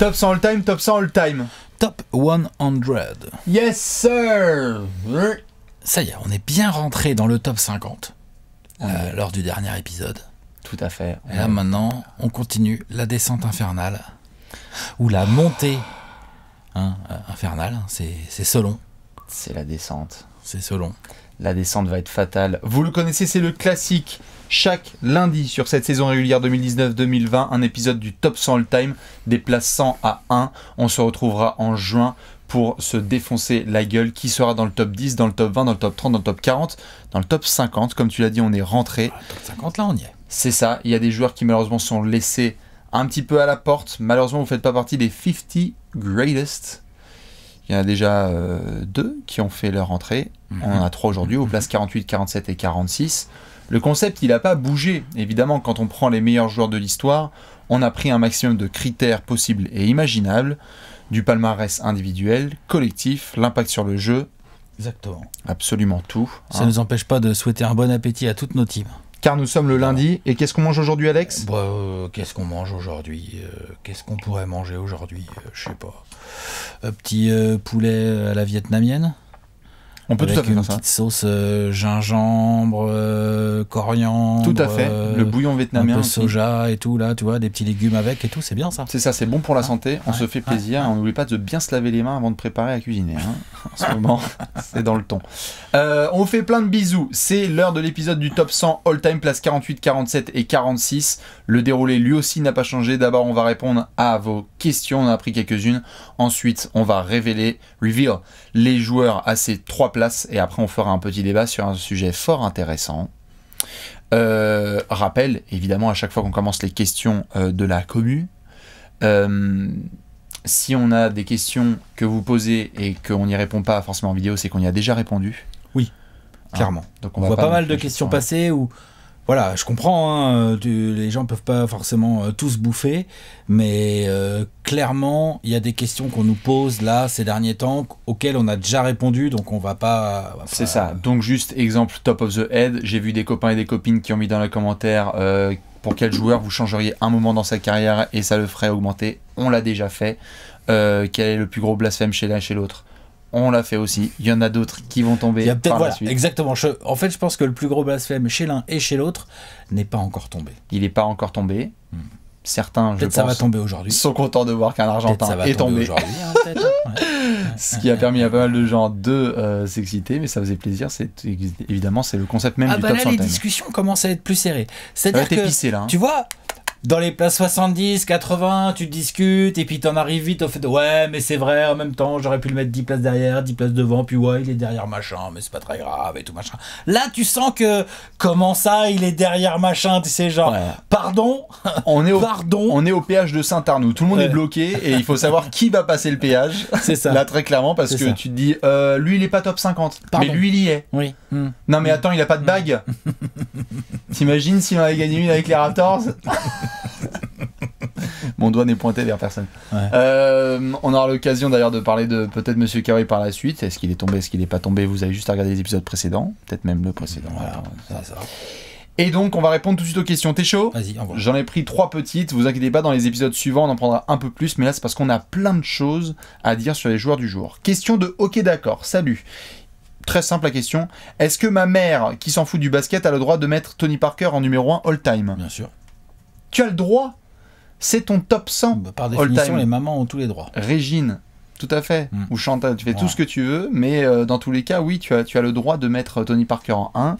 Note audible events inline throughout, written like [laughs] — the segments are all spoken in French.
Top 100 all time, top 100 all time. Top 100. Yes, sir! Ça y est, on est bien rentré dans le top 50 euh, lors du dernier épisode. Tout à fait. Et là, maintenant, on continue la descente infernale ou la montée hein, euh, infernale. Hein, c'est selon. C'est la descente. C'est selon. La descente va être fatale. Vous le connaissez, c'est le classique chaque lundi sur cette saison régulière 2019-2020 un épisode du Top 100 All Time, des places 100 à 1. On se retrouvera en juin pour se défoncer la gueule. Qui sera dans le top 10, dans le top 20, dans le top 30, dans le top 40, dans le top 50 Comme tu l'as dit, on est rentré. Ah, top 50, là, on y est. C'est ça. Il y a des joueurs qui malheureusement sont laissés un petit peu à la porte. Malheureusement, vous ne faites pas partie des 50 greatest. Il y en a déjà 2 euh, deux qui ont fait leur entrée. Mm-hmm. On en a trois aujourd'hui, aux places 48, 47 et 46. Le concept, il n'a pas bougé. Évidemment, quand on prend les meilleurs joueurs de l'histoire, on a pris un maximum de critères possibles et imaginables, du palmarès individuel, collectif, l'impact sur le jeu. Exactement. Absolument tout. Hein. Ça ne nous empêche pas de souhaiter un bon appétit à toutes nos teams car nous sommes le lundi. Et qu'est-ce qu'on mange aujourd'hui, Alex bah, euh, Qu'est-ce qu'on mange aujourd'hui euh, Qu'est-ce qu'on pourrait manger aujourd'hui euh, Je sais pas. Un petit poulet à la vietnamienne on peut tout à fait une petite sauce euh, gingembre, euh, coriandre. Tout à fait. Euh, le bouillon vietnamien. Un soja et tout, là, tu vois, des petits légumes avec et tout, c'est bien ça. C'est ça, c'est bon pour la ah, santé. On se fait plaisir. On n'oublie pas de bien se laver les mains avant de préparer à cuisiner. Hein. en ce moment, [laughs] c'est dans le ton. on fait plein de bisous. C'est l'heure de l'épisode du top 100 all-time, place 48, 47 et 46. Le déroulé, lui aussi, n'a pas changé. D'abord, on va répondre à vos questions. On a pris quelques-unes. Ensuite, on va révéler, reveal, les joueurs à ces trois places et après on fera un petit débat sur un sujet fort intéressant. Euh, rappel, évidemment, à chaque fois qu'on commence les questions euh, de la commu, euh, si on a des questions que vous posez et qu'on n'y répond pas forcément en vidéo, c'est qu'on y a déjà répondu. Oui, hein, clairement. donc on, voit pas, mal de questions passer ou voilà, je comprends, hein, les gens peuvent pas forcément euh, tous bouffer, mais euh, clairement, il y a des questions qu'on nous pose là ces derniers temps auxquelles on a déjà répondu, donc on va pas. C'est ça. Donc juste exemple top of the head, j'ai vu des copains et des copines qui ont mis dans les commentaires euh, pour quel joueur vous changeriez un moment dans sa carrière et ça le ferait augmenter. On l'a déjà fait. quel est le plus gros blasphème chez l'un et chez l'autre on l'a fait aussi. Il y en a d'autres qui vont tomber. Il y a peut-être voilà, Exactement. en fait, je pense que le plus gros blasphème chez l'un et chez l'autre n'est pas encore tombé. Il n'est pas encore tombé. Hmm. Certains, je pense, ça va tomber aujourd'hui. sont contents de voir qu'un Argentin est tombé. Hein, hein. [laughs] Ce qui a permis à pas mal de gens de euh, s'exciter, mais ça faisait plaisir. C'est évidemment c'est le concept même ah du bah top là, Les discussions commencent à être plus serrées. C'est-à-dire que hein. tu vois, dans les places 70, 80, tu discutes et puis t'en arrives vite au fait ouais, mais c'est vrai, en même temps, j'aurais pu le mettre 10 places derrière, 10 places devant, puis ouais, il est derrière machin, mais c'est pas très grave et tout machin. Là, tu sens que comment ça, il est derrière machin, tu sais, genre, pardon, on est au, [laughs] On est au péage de Saint-Arnoux, tout le monde est bloqué et il faut savoir qui va passer le péage. [laughs] C'est ça. Là, très clairement, parce que tu te dis, euh, lui, il est pas top 50, mais lui, il y est. Oui. Hmm. Hmm. Non, mais hmm. attends, il a pas de bague. [laughs] T'imagines s'il avait gagné une avec les Raptors [laughs] Mon doigt n'est pointé vers personne. Euh, on aura l'occasion d'ailleurs de parler de peut-être Monsieur Carré par la suite. Est-ce qu'il est tombé, est-ce qu'il n'est pas tombé Vous avez juste à regarder les épisodes précédents, peut-être même le précédent. Et donc, on va répondre tout de suite aux questions. T'es chaud Vas-y, J'en ai pris trois petites. Vous inquiétez pas, dans les épisodes suivants, on en prendra un peu plus. Mais là, c'est parce qu'on a plein de choses à dire sur les joueurs du jour. Question de hockey d'accord. Salut. Très simple la question. Est-ce que ma mère, qui s'en fout du basket, a le droit de mettre Tony Parker en numéro 1 all-time Bien sûr. Tu as le droit. C'est ton top 100. Bah, par définition, les mamans ont tous les droits. Régine, tout à fait. Mm. Ou Chantal, tu fais tout ce que tu veux, mais euh, dans tous les cas, oui, tu as, tu as le droit de mettre euh, Tony Parker en 1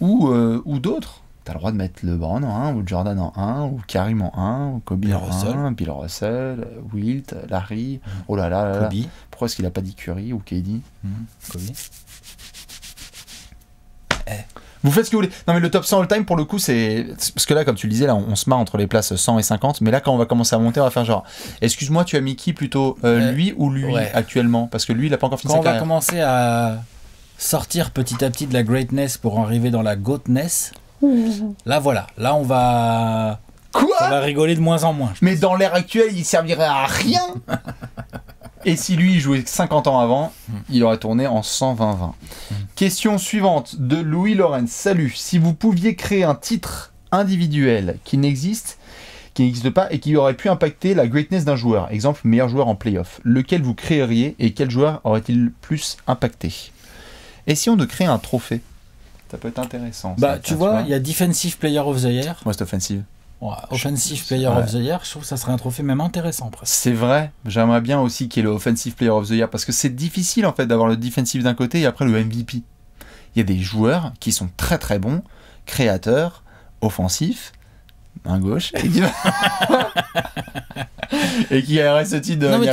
ou, euh, ou d'autres. Tu as le droit de mettre LeBron en 1, ou Jordan en 1, ou Karim en 1, ou Kobe Bill en Russell. 1, Bill Russell, Wilt, Larry. Mm. Oh là là, là, Kobe. Pourquoi est-ce qu'il n'a pas dit Curry ou KD mm. Kobe. Eh. Vous faites ce que vous voulez. Non, mais le top 100 all-time, pour le coup, c'est. Parce que là, comme tu le disais, là, on, se marre entre les places 100 et 50. Mais là, quand on va commencer à monter, on va faire genre. Excuse-moi, tu as mis qui plutôt euh, euh, Lui ou lui actuellement Parce que lui, il a pas encore fini quand on va commencer à sortir petit à petit de la greatness pour arriver dans la goatness. [laughs] Là, voilà. Là, on va. Quoi On va rigoler de moins en moins. Mais dans l'ère actuelle, il servirait à rien [laughs] Et si lui jouait 50 ans avant, hmm. il aurait tourné en 120-20. Hmm. Question suivante de Louis Lorenz. Salut, si vous pouviez créer un titre individuel qui n'existe, qui n'existe pas et qui aurait pu impacter la greatness d'un joueur, exemple meilleur joueur en playoff, lequel vous créeriez et quel joueur aurait-il plus impacté Essayons de créer un trophée. Ça peut être intéressant. Bah, tu, vois, il y a Defensive Player of the Year. c'est Offensive offensive Player of the Year, je trouve que ça serait un trophée même intéressant C'est vrai, j'aimerais bien aussi qu'il y ait le Offensive Player of the Year parce que c'est difficile en fait d'avoir le defensive d'un côté et après le MVP. Il y a des joueurs qui sont très très bons, créateurs, offensifs, main gauche, et, qui... [laughs] et ce titre de Non mais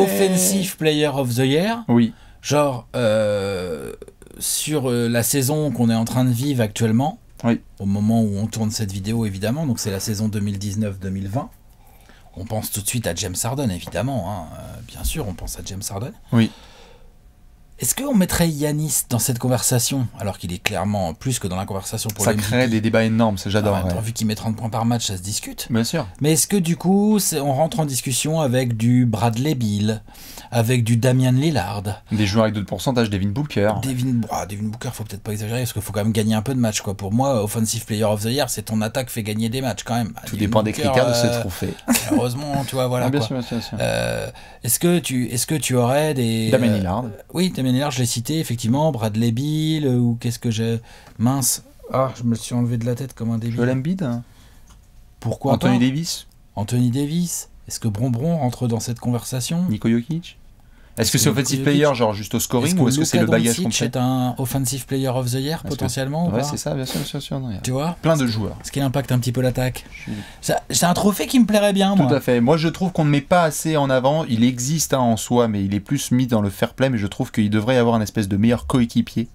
Offensive Player of the Year, oui. genre euh, sur euh, la saison qu'on est en train de vivre actuellement, au moment où on tourne cette vidéo, évidemment, donc c'est la saison 2019-2020. On pense tout de suite à James Harden, évidemment. Hein. Euh, bien sûr, on pense à James Harden. Oui. Est-ce qu'on mettrait Yanis dans cette conversation alors qu'il est clairement plus que dans la conversation pour Ça crée des débats énormes, ça j'adore. Ah, vu qu'il met 30 points par match, ça se discute. Bien sûr. Mais est-ce que du coup, on rentre en discussion avec du Bradley Bill, avec du Damien Lillard Des joueurs avec d'autres pourcentages, Devin Booker. Devin, Booker, ah, Devin Booker, faut peut-être pas exagérer parce qu'il faut quand même gagner un peu de matchs. Quoi. Pour moi, Offensive Player of the Year, c'est ton attaque fait gagner des matchs quand même. Tout dépend des critères de ce euh, trophée. Heureusement, tu vois, voilà. [laughs] Ah, bien, Sûr, bien sûr, euh, est-ce que, tu, est que tu aurais des. Damian Lillard. Euh, oui, je l'ai cité, effectivement, Bradley Bill, euh, ou qu'est-ce que j'ai. Mince. Ah, je me suis enlevé de la tête comme un débile. Joel Embiid hein. Pourquoi Anthony Davis Anthony Davis Est-ce que Bronbron entre dans cette conversation Niko Jokic est-ce que c'est offensive player, genre juste au scoring, ou est-ce que c'est le bagage complet est un offensive player of the year potentiellement Ouais, c'est ça, bien sûr, tu vois Plein de joueurs. Ce qui impacte un petit peu l'attaque. C'est un trophée qui me plairait bien, moi. Tout à fait. Moi, je trouve qu'on ne met pas assez en avant. Il existe hein, en soi, mais il est plus mis dans le fair play. Mais je trouve qu'il devrait y avoir un espèce de meilleur coéquipier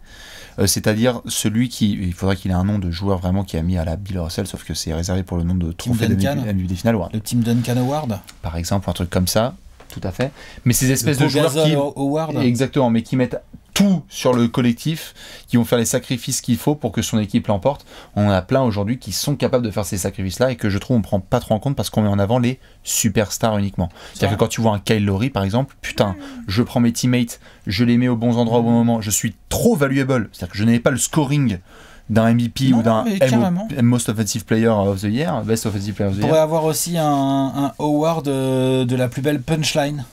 euh, c'est-à-dire celui qui, il faudrait qu'il ait un nom de joueur vraiment qui a mis à la Bill Russell, sauf que c'est réservé pour le nom de trophée de Le Team Duncan Award Par exemple, un truc comme ça tout à fait. Mais ces espèces de joueurs qui, exactement, mais qui mettent tout sur le collectif, qui vont faire les sacrifices qu'il faut pour que son équipe l'emporte. On en a plein aujourd'hui qui sont capables de faire ces sacrifices-là et que je trouve on prend pas trop en compte parce qu'on met en avant les superstars uniquement. C'est-à-dire que quand tu vois un Kyle Lowry par exemple, putain, hmm. je prends mes teammates, je les mets aux bons endroits au bon hmm. moment, je suis trop valuable. C'est-à-dire que je n'ai pas le scoring d'un MVP ou d'un Most Offensive Player of the Year, Best Offensive Player of the Year. pourrait avoir aussi un, award euh, de, la plus belle punchline.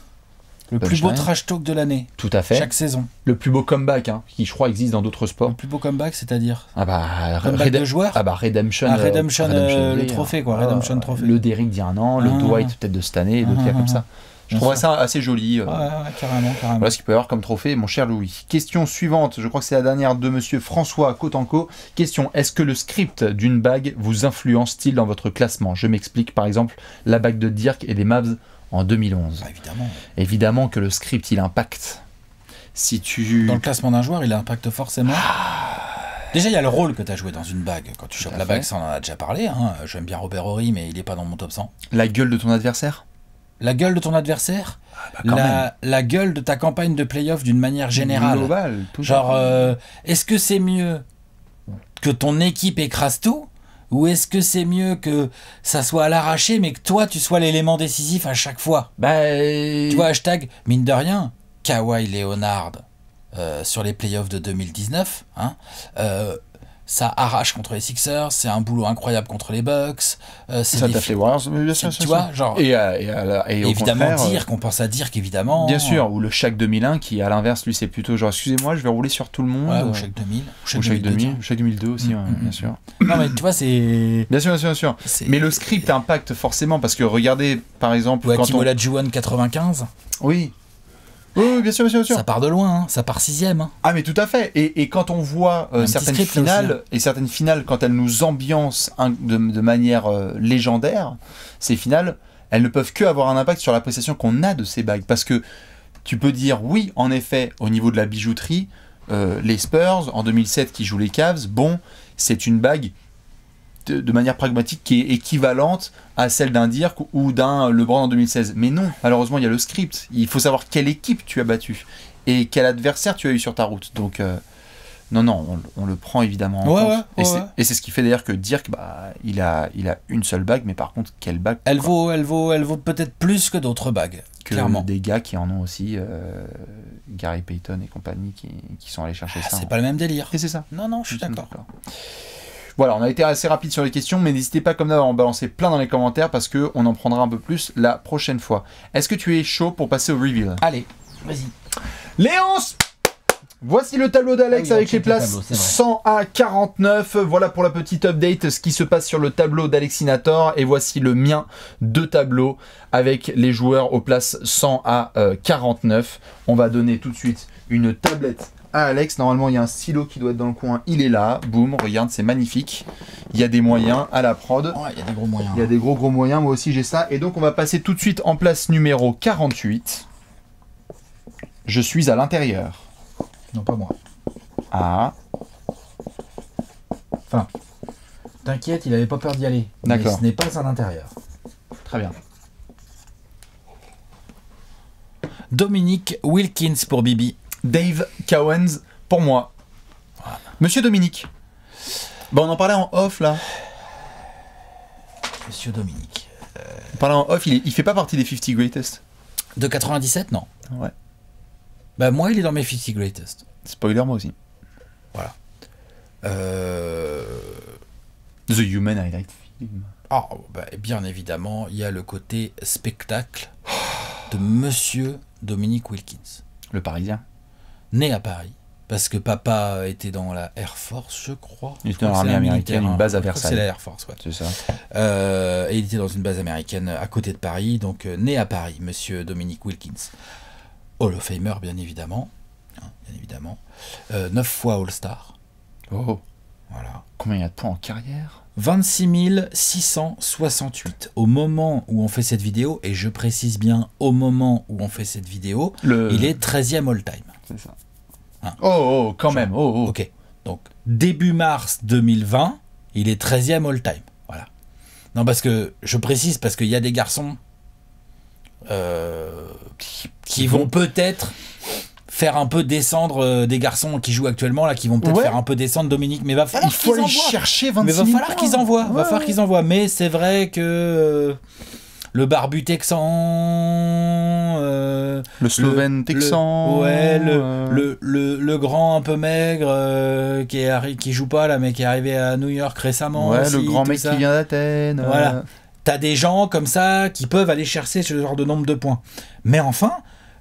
Le plus beau trash talk de l'année. Tout à fait. Chaque saison. Le plus beau comeback, hein, qui je crois existe dans d'autres sports. Le plus beau comeback, c'est-à-dire Ah bah, comeback Ah bah, Redemption. Ah, euh, euh, le trophée, quoi. Ah, Redemption trophée. Le Derrick d'il un an, le ah. Dwight peut-être de cette année, d'autres cas comme ça je trouverais ça assez joli. Euh. Ouais, carrément, carrément. Voilà ce qu'il peut y avoir comme trophée, mon cher Louis. Question suivante, je crois que c'est la dernière de monsieur François Cotanco. Question est-ce que le script d'une bague vous influence-t-il dans votre classement Je m'explique, par exemple, la bague de Dirk et des Mavs en 2011. Ah, évidemment. Évidemment que le script, il impacte. Si tu... Dans le classement d'un joueur, il impacte forcément. Ah. Déjà, il y a le rôle que tu as joué dans une bague. Quand tu chopes la bague, ça on en a déjà parlé. Hein. J'aime bien Robert Horry, mais il n'est pas dans mon top 100. La gueule de ton adversaire la gueule de ton adversaire, ah, bah, la, gueule de ta campagne de playoff d'une manière générale. Global, Genre, euh, est-ce que c'est mieux que ton équipe écrase tout ou est-ce que c'est mieux que ça soit à l'arraché mais que toi tu sois l'élément décisif à chaque fois bah... Tu vois, hashtag, mine de rien, Kawhi Leonard euh, sur les playoffs de 2019, hein, euh, ça arrache contre les Sixers, c'est un boulot incroyable contre les Bucks. Euh, c'est ça t'a les Warriors, bien sûr. Tu vois, genre. Euh, euh, et, au évidemment, dire qu'on pense à dire qu'évidemment. Bien sûr, ou le Shaq 2001 qui, à l'inverse, lui, c'est plutôt genre, excusez-moi, je vais rouler sur tout le monde. ou Shaq 2000. Ou Shaq 2002 aussi, mm, hein, mm, bien mm. sûr. Non, mais tu vois, c'est. [laughs] Bien sûr, bien sûr, bien sûr. Mais le script impacte forcément parce que regardez, par exemple. Ouais, quand Kimola Juan 95. Oui, oui, bien sûr, bien sûr, Ça part de loin, hein. ça part sixième. Hein. Ah, mais tout à fait. Et, quand on voit euh, certaines finales, hein. et certaines finales, quand elles nous ambiancent de, manière euh, légendaire, ces finales, elles ne peuvent que avoir un impact sur l'appréciation qu'on a de ces bagues. Parce que tu peux dire, oui, en effet, au niveau de la bijouterie, euh, les Spurs, en 2007, qui jouent les Cavs, bon, c'est une bague de manière pragmatique qui est équivalente à celle d'un Dirk ou d'un Lebron en 2016. Mais non, malheureusement, il y a le script. Il faut savoir quelle équipe tu as battu et quel adversaire tu as eu sur ta route. Donc, euh, non, non, on, le prend évidemment en compte. et c'est ce qui fait d'ailleurs que Dirk, bah, il, a, une seule bague, mais par contre, quelle bague Elle vaut, elle vaut, elle vaut peut-être plus que d'autres bagues. Que clairement. des gars qui en ont aussi, euh, Gary Payton et compagnie, qui, sont allés chercher ah, ça. C'est hein. pas le même délire. Et c'est ça. Non, non, je suis d'accord. Voilà, on a été assez rapide sur les questions, mais n'hésitez pas comme d'hab à en balancer plein dans les commentaires parce qu'on en prendra un peu plus la prochaine fois. Est-ce que tu es chaud pour passer au reveal Allez, vas-y. Léonce Voici le tableau d'Alex ah avec les places 100 à 49. Voilà pour la petite update ce qui se passe sur le tableau d'Alexinator. Et voici le mien de tableau avec les joueurs aux places 100 à 49. Euh, on va donner tout de suite une tablette ah, Alex. Normalement, il y a un stylo qui doit être dans le coin. Il est là. Boum, regarde, c'est magnifique. Il y a des moyens à la prod. il y a des gros moyens. Il y a des gros gros moyens. Moi aussi, j'ai ça. Et donc, on va passer tout de suite en place numéro 48. Je suis à l'intérieur. Non, pas moi. Ah. Enfin, t'inquiète, il n'avait pas peur d'y aller. D'accord. ce n'est pas à l'intérieur. Très bien. Dominique Wilkins pour Bibi. Dave Cowens pour moi. Monsieur Dominique. on en parlait en off là. Monsieur Dominique. parlant euh, On parlait en off, il, fait pas partie des 50 greatest. De 97, non. Ouais. Bah, moi, il est dans mes 50 greatest. Spoiler, moi aussi. Voilà. Euh. The Human Highlight Film. Ah, bah, bien évidemment, il y a le côté spectacle de Monsieur Dominique Wilkins. Le Parisien né à Paris. Parce que papa était dans la Air Force, je crois. Il était dans américaine, une hein. base à Versailles. C'est la Air Force, ouais. C'est ça. Euh, et il était dans une base américaine à côté de Paris, donc euh, né à Paris, monsieur Dominique Wilkins. Hall of Famer, bien évidemment. Hein, bien évidemment. Euh, 9 fois All-Star. Oh Voilà. Combien il y a de points en carrière 26 668 au moment où on fait cette vidéo, et je précise bien au moment où on fait cette vidéo, il est 13e all-time. C'est ça. Ah. Oh, oh, quand même. Oh, oh, Ok. Donc, début mars 2020, il est 13e all-time. Voilà. Non, parce que je précise, parce qu'il y a des garçons euh, qui, vont peut-être faire un peu descendre euh, des garçons qui jouent actuellement là qui vont peut-être faire un peu descendre Dominique mais va il faut chercher mais va falloir qu'ils envoient Il va falloir qu'ils envoient mais c'est vrai que le barbu texan, euh, le slovène texan, le, ouais, euh. le, grand un peu maigre euh, qui, est, qui joue pas là, mais qui est arrivé à New York récemment. Ouais, le grand mec qui vient d'Athènes. Voilà. T'as des gens comme ça qui peuvent aller chercher ce genre de nombre de points. Mais enfin,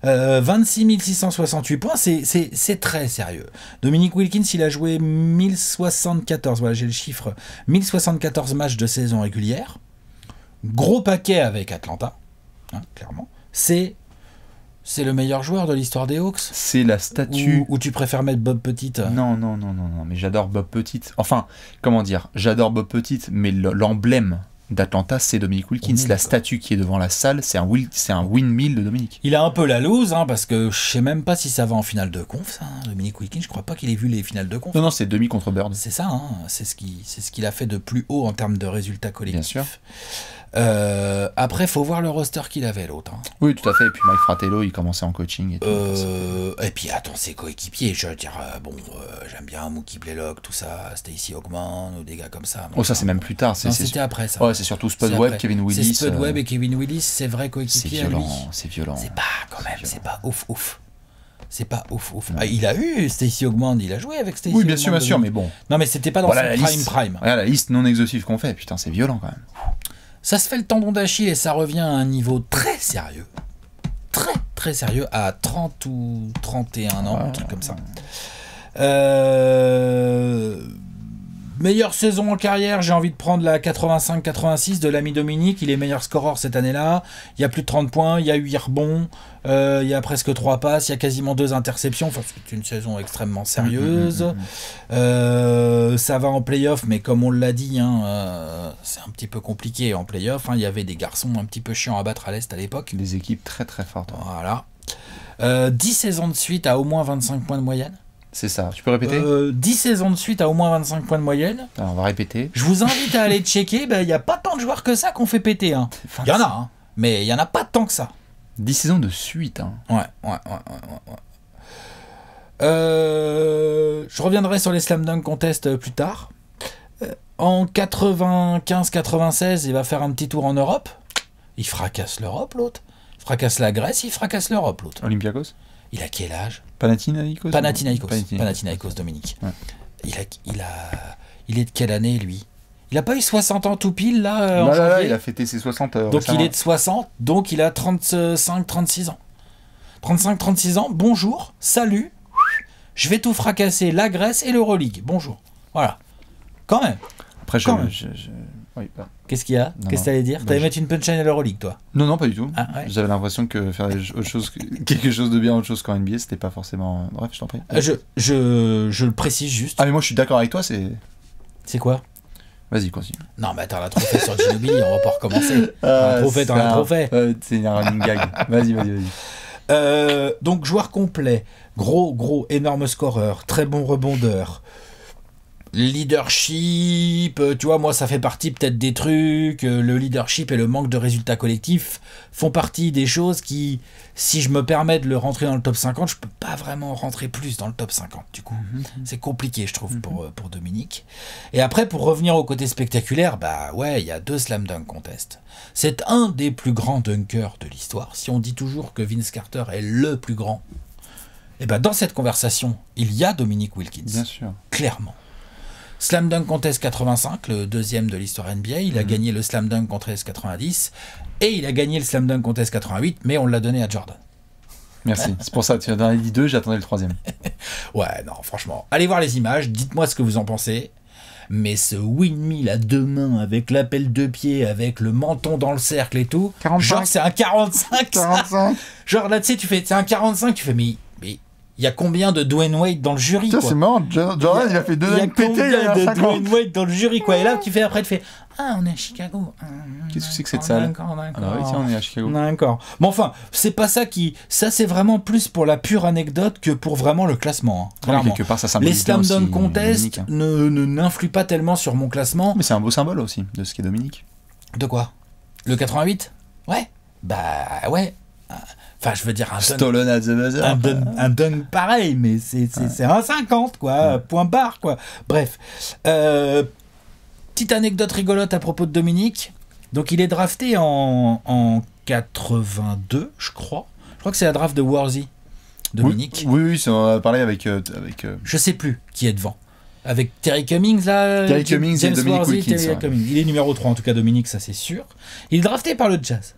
26 668 points, c'est très sérieux. Dominique Wilkins, il a joué 1074, voilà j'ai le chiffre, 1074 matchs de saison régulière gros paquet avec Atlanta, hein, clairement, c'est c'est le meilleur joueur de l'histoire des Hawks. C'est la statue. Ou, tu préfères mettre Bob Petit euh? Non, non, non, non, Mais j'adore Bob Petit. Enfin, comment dire J'adore Bob Petit, mais l'emblème d'Atlanta, c'est Dominique Wilkins. La statue qui est devant la salle, c'est un, un windmill de Dominique. Il a un peu la lose, hein, parce que je sais même pas si ça va en finale de conf, hein, Dominique Wilkins. Je crois pas qu'il ait vu les finales de conf. Non, non, c'est demi contre Bird. C'est ça, c'est ce qu'il ce a fait de plus haut en termes de résultats collectifs. Bien sûr. Euh, après, faut voir le roster qu'il avait l'autre. Hein. Oui, tout à fait. Et puis Mike Fratello, il commençait en coaching. Et, euh, et puis attends, ses coéquipiers, je veux dire, euh, bon, euh, j'aime bien Mookie Blaylock, tout ça, Stacy Augment ou des gars comme ça. Oh, ça c'est même plus tard. C'était après ça. Ouais, c'est surtout Spud Webb, Kevin Willis. C'est Spud Webb euh. et Kevin Willis, c'est vrai coéquipier. C'est violent, c'est violent. C'est pas quand même, c'est pas ouf ouf c'est pas ouf ouf. Ah, il a eu Stacy Augment il a joué avec Stacy. Oui, bien sûr, bien sûr, mais bon. Non, mais c'était pas dans voilà son prime prime. Voilà la liste non exhaustive qu'on fait, putain, c'est violent quand même. Ça se fait le tendon d'Achille et ça revient à un niveau très sérieux. Très, très sérieux à 30 ou 31 ans, un truc comme ça. Euh... Meilleure saison en carrière, j'ai envie de prendre la 85-86 de l'ami Dominique. Il est meilleur scoreur cette année-là. Il y a plus de 30 points, il y a 8 rebonds, euh, il y a presque 3 passes, il y a quasiment 2 interceptions. c'est une saison extrêmement sérieuse. Mm, mm, mm, euh, ça va en playoff, mais comme on l'a dit, hein, euh, c'est un petit peu compliqué en playoff. Hein. Il y avait des garçons un petit peu chiants à battre à l'Est à l'époque. Des équipes très très fortes. Voilà. 10 saisons de suite à au moins 25 points de moyenne. C'est ça. Tu peux répéter 10 euh, saisons de suite à au moins 25 points de moyenne. Ah, on va répéter. Je vous invite à aller checker. Ben, il n'y a pas tant de joueurs que ça qu'on fait péter. Hein. Il y en a, hein. mais il n'y en a pas tant que ça. 10 saisons de suite. Hein. Ouais, ouais, ouais. ouais, euh, je reviendrai sur les Slam Dunk Contest euh, plus tard. En 95-96, il va faire un petit tour en Europe. Il fracasse l'Europe, l'autre. Il fracasse la Grèce, il fracasse l'Europe, l'autre. Olympiakos il a quel âge Panathinaikos Panathinaikos, Panathinaikos, Dominique. Il, a, il, est de quelle année, lui il n'a pas eu 60 ans tout pile, là, euh, en là, il a fêté ses 60 heures. Donc il est de 60, donc il a 35, 36 ans. 35, 36 ans, bonjour, salut, je vais tout fracasser, la Grèce et l'Euroleague, bonjour. Voilà. Quand même. Après, je, Qu'est-ce qu'il y a Qu'est-ce que t'allais dire bah, T'allais mettre une punchline à l'Euroleague, toi Non, non, pas du tout. Ah, J'avais l'impression que faire autre chose, [laughs] quelque chose de bien, autre chose qu'en NBA, c'était pas forcément. Bref, je t'en prie. Euh, je, je, je, le précise juste. Ah, mais moi, je suis d'accord avec toi, c'est. C'est quoi Vas-y, continue. Non, mais attends, la trophée sur Ginobili, on va pas recommencer. [laughs] Ah, un un l'a un un C'est une running gag. Vas-y, vas-y, vas-y. Euh, donc, joueur complet, gros, gros, énorme scoreur, très bon rebondeur, leadership, euh, tu vois, moi ça fait partie peut-être des trucs, euh, le leadership et le manque de résultats collectifs font partie des choses qui, si je me permets de le rentrer dans le top 50, je peux pas vraiment rentrer plus dans le top 50. Du coup, mhm, mhm. c'est compliqué, je trouve, pour, mhm. euh, pour Dominique. Et après, pour revenir au côté spectaculaire, bah ouais, il y a deux slam dunk contests. C'est un des plus grands dunkers de l'histoire. Si on dit toujours que Vince Carter est le plus grand, et eh ben dans cette conversation, il y a Dominique Wilkins. Bien sûr. Clairement. Slam Dunk Contest 85, le deuxième de l'histoire NBA. Il a mhm. gagné le Slam Dunk Contest 90 et il a gagné le Slam Dunk Contest 88, mais on l'a donné à Jordan. Merci. [laughs] C'est pour ça, tu as donné les deux, j'attendais le troisième. [laughs] ouais, non, franchement. Allez voir les images, dites-moi ce que vous en pensez. Mais ce win-me à deux mains, avec l'appel de pied, avec le menton dans le cercle et tout. 45. Genre, c'est un 45. 45. Genre, là, tu sais, tu fais, c'est un 45, tu fais, mais il y a combien de Dwayne Wade dans le jury Ça c'est marrant, Jordan il, a fait deux années pété, il y a de Dwayne Wade dans le jury quoi. Et là tu fais après tu fais ah on est à Chicago. Ah, Qu'est-ce que c'est que cette salle D'accord, d'accord. Ah, oui, on est à Chicago. D'accord. Mais enfin, c'est pas ça qui ça c'est vraiment plus pour la pure anecdote que pour vraiment le classement. Hein, ah clairement. quelque part, ça, Les Slam Dunk Contest hein. ne n'influent pas tellement sur mon classement. Mais c'est un beau symbole aussi de ce qui est Dominique. De quoi Le 88 Ouais. Bah ouais. Enfin, je veux dire, un dunk, Un, pareil, mais c'est un 50, quoi. Point barre, quoi. Bref. Euh, petite anecdote rigolote à propos de Dominique. Donc, il est drafté en, 82, je crois. Je crois que c'est la draft de Warzy. Dominique. Oui, oui, on a parlé avec. Euh, avec euh, Je sais plus qui est devant. Avec Terry Cummings, là. Terry Cummings et Dominique Il est numéro 3, en tout cas, Dominique, ça c'est sûr. Il est drafté par le Jazz.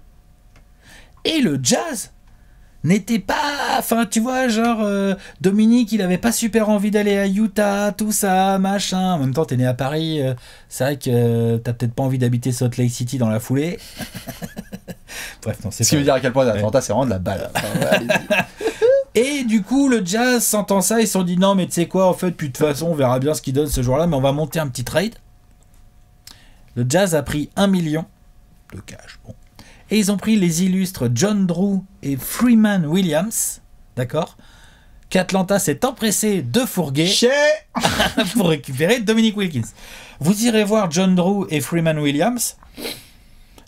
Et le Jazz n'était pas. Enfin, tu vois, genre, euh, Dominique, il avait pas super envie d'aller à Utah, tout ça, machin. En même temps, t'es né à Paris, euh, c'est vrai que euh, t'as peut-être pas envie d'habiter Salt Lake City dans la foulée. [laughs] Bref, non, c'est Ce qui veut dire à quel point l'Atlanta, c'est vraiment de la balle. [laughs] Et du coup, le jazz s'entend ça, ils se sont dit non, mais tu sais quoi, en fait, puis de toute façon, on verra bien ce qu'il donne ce jour-là, mais on va monter un petit trade. Le jazz a pris 1 million de cash. Bon, et ils ont pris les illustres John Drew et Freeman Williams, d'accord Qu'Atlanta s'est empressé de fourguer [laughs] pour récupérer Dominique Wilkins. Vous irez voir John Drew et Freeman Williams.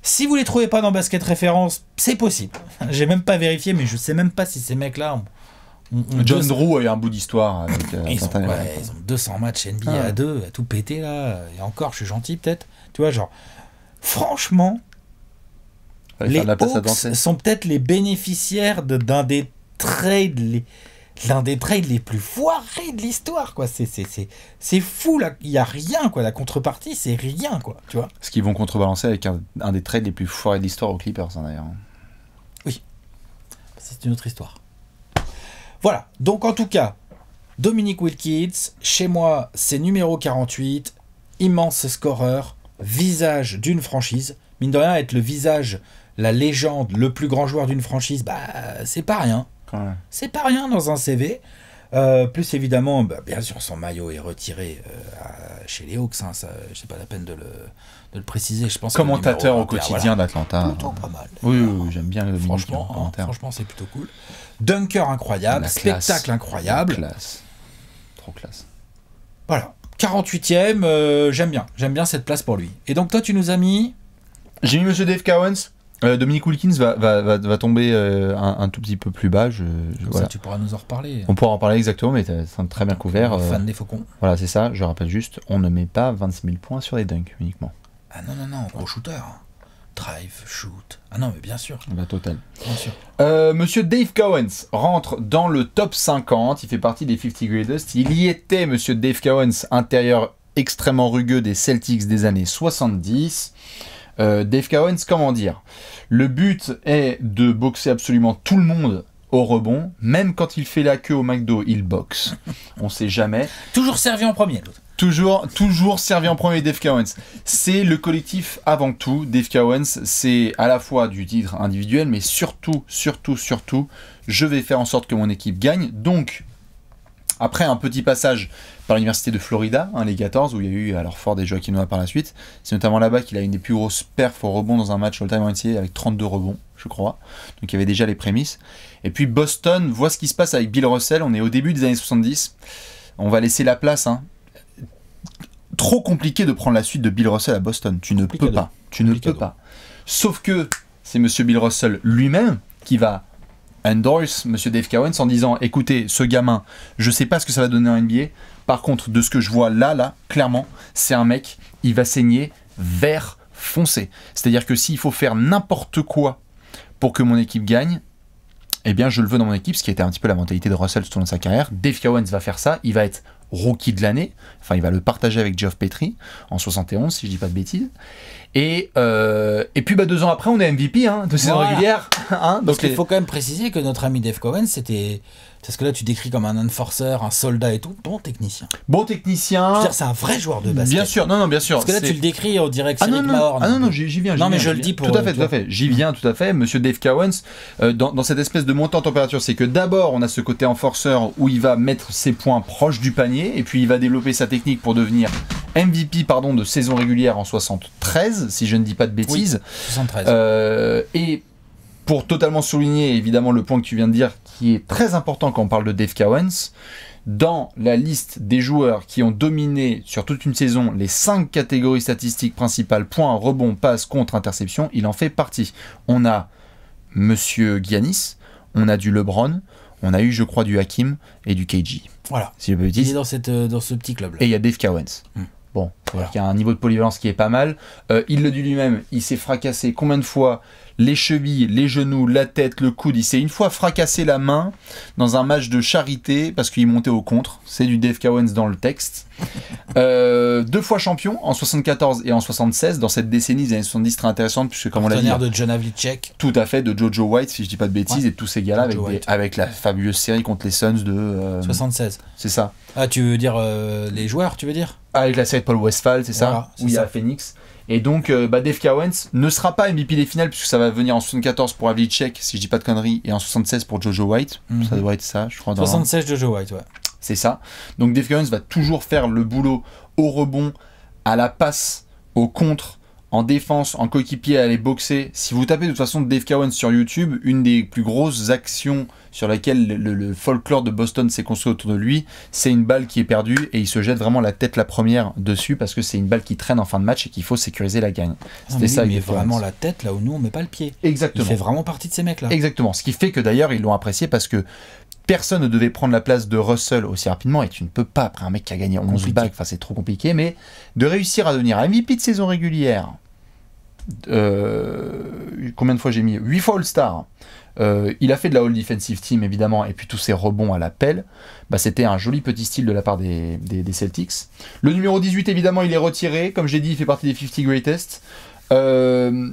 Si vous les trouvez pas dans Basket Référence, c'est possible. [laughs] J'ai même pas vérifié, mais je ne sais même pas si ces mecs-là John Drew a eu un bout d'histoire. Avec, euh, ils, ont, 200 matchs NBA ah. à deux, à tout péter là. Et encore, je suis gentil peut-être. Tu vois, genre, franchement, les sont peut-être les bénéficiaires d'un des trades les l'un des trades les plus foirés de l'histoire quoi c'est c'est fou là il y a rien quoi la contrepartie c'est rien quoi tu vois ce qu'ils vont contrebalancer avec un, des trades les plus foirés de l'histoire aux Clippers hein, d'ailleurs oui c'est une autre histoire voilà donc en tout cas Dominique Wilkins chez moi c'est numéro 48 immense scoreur visage d'une franchise mine de rien être le visage la légende, le plus grand joueur d'une franchise, bah, c'est pas rien. C'est pas rien dans un CV. Euh, plus évidemment, bah, bien sûr, son maillot est retiré euh, chez les Hawks. Hein, ça, c'est pas la peine de le, préciser. Je pense commentateur au quotidien d'Atlanta. Plutôt pas mal. Oui, j'aime bien le franchement. Hein, franchement, c'est plutôt cool. Dunker incroyable, spectacle incroyable. Trop classe. Voilà. 48e, euh, j'aime bien. J'aime bien cette place pour lui. Et donc toi, tu nous as mis J'ai mis Monsieur Dave Cowens euh, Dominique Wilkins va, tomber euh, un, tout petit peu plus bas. Je, ça, tu pourras nous en reparler. On pourra en parler exactement, mais c'est très bien couvert. fan euh, des faucons. Voilà, c'est ça. Je rappelle juste, on ne met pas 26 000 points sur les dunks uniquement. Ah non, non, non, gros shooter. Drive, shoot. Ah non, mais bien sûr. La bah, totale. Bien sûr. Euh, monsieur Dave Cowens rentre dans le top 50. Il fait partie des 50 Greatest. Il y était, monsieur Dave Cowens, intérieur extrêmement rugueux des Celtics des années 70. Euh, Dave Cowens, comment dire Le but est de boxer absolument tout le monde au rebond, même quand il fait la queue au McDo, il boxe. On sait jamais. Toujours servi en premier. Toujours, toujours servi en premier Dave Cowens. C'est le collectif avant tout. Dave Cowens, c'est à la fois du titre individuel, mais surtout, surtout, surtout, je vais faire en sorte que mon équipe gagne. Donc, après un petit passage par l'université de Florida, hein, les 14, où il y a eu alors fort des joueurs noir par la suite. C'est notamment là-bas qu'il a une des plus grosses perfs au rebond dans un match all-time entier NCAA avec 32 rebonds, je crois. Donc il y avait déjà les prémices. Et puis Boston, voit ce qui se passe avec Bill Russell. On est au début des années 70. On va laisser la place. Hein. Trop compliqué de prendre la suite de Bill Russell à Boston. Tu ne peux pas. Tu ne peux pas. Sauf que c'est Monsieur Bill Russell lui-même qui va endorse M. Dave Cowens en disant écoutez, ce gamin, je sais pas ce que ça va donner en NBA. Par contre, de ce que je vois là, là, clairement, c'est un mec, il va saigner vert foncé. C'est-à-dire que s'il faut faire n'importe quoi pour que mon équipe gagne, eh bien, je le veux dans mon équipe, ce qui était un petit peu la mentalité de Russell tout au long de sa carrière. Dave Cowens va faire ça, il va être rookie de l'année. Enfin, il va le partager avec Geoff Petrie en 71, si je dis pas de bêtises. Et, euh, et puis bah, deux ans après, on est MVP hein, de saison régulière. Hein. donc il faut quand même préciser que notre ami Dave Cohen, c'était parce que là, tu décris comme un enforcer, un soldat et tout. Bon technicien. Bon technicien. C'est un vrai joueur de basket. Bien sûr, non, non, bien sûr. Parce que là, tu le décris en direct. Ah non, non, ah non, non j'y viens. Non, mais je le dis pour. Tout à euh, fait, tout à fait. J'y viens, tout à fait. Monsieur Dave Cowens, euh, dans, cette espèce de montant en température, c'est que d'abord, on a ce côté enforcer où il va mettre ses points proches du panier et puis il va développer sa technique pour devenir MVP pardon, de saison régulière en 73, si je ne dis pas de bêtises. 73. Euh, et pour totalement souligner évidemment le point que tu viens de dire, qui est très important quand on parle de Dave Cowens, dans la liste des joueurs qui ont dominé sur toute une saison les cinq catégories statistiques principales, points, rebond, passe, contre, interception, il en fait partie. On a Monsieur Giannis, on a du LeBron, on a eu, je crois, du Hakim et du KG. Voilà. Si je peux dire. dans, cette, euh, dans ce petit club-là. Et il y a Dave Cowens. Mm. Bon, il y a un niveau de polyvalence qui est pas mal. Euh, il le dit lui-même, il s'est fracassé combien de fois les chevilles, les genoux, la tête, le coude. Il s'est une fois fracassé la main dans un match de charité parce qu'il montait au contre. C'est du Dave Cowens dans le texte. Euh, deux fois champion en 74 et en 76. Dans cette décennie, les années 70 très intéressante puisque comme on l'a de John Havlicek. Tout à fait, de Jojo White, si je dis pas de bêtises, et tous ces gars-là avec, la fabuleuse série contre les Suns de 76. Euh, c'est ça. Ah, tu veux dire euh, les joueurs, tu veux dire Avec la série de Paul Westphal, c'est ça Où il y a Phoenix. Et donc, euh, bah, Dave ne sera pas MVP des finales puisque ça va venir en 74 pour Havlicek, si je dis pas de conneries, et en 76 pour Jojo White. Mhm. Ça doit être ça, je crois. 76 Jojo White, ouais. C'est ça. Donc, Dave Cowens va toujours faire le boulot au rebond, à la passe, au contre, en défense, en coéquipier à aller boxer. Si vous tapez de toute façon Dave Cowan sur YouTube, une des plus grosses actions sur laquelle le, folklore de Boston s'est construit autour de lui, c'est une balle qui est perdue et il se jette vraiment la tête la première dessus parce que c'est une balle qui traîne en fin de match et qu'il faut sécuriser la gagne. Ah, C'était ça. Il met vraiment la tête là où nous on met pas le pied. Exactement. Il fait vraiment partie de ces mecs là. Exactement. Ce qui fait que d'ailleurs ils l'ont apprécié parce que personne ne devait prendre la place de Russell aussi rapidement, et tu ne peux pas, après un mec qui a gagné 11 compliqué. c'est trop compliqué, mais de réussir à devenir MVP de saison régulière, euh, combien de fois j'ai mis 8 fois All-Star, euh, il a fait de la All Defensive Team évidemment, et puis tous ses rebonds à la pelle, bah, c'était un joli petit style de la part des, Celtics. Le numéro 18 évidemment il est retiré, comme j'ai dit il fait partie des 50 greatest. Euh,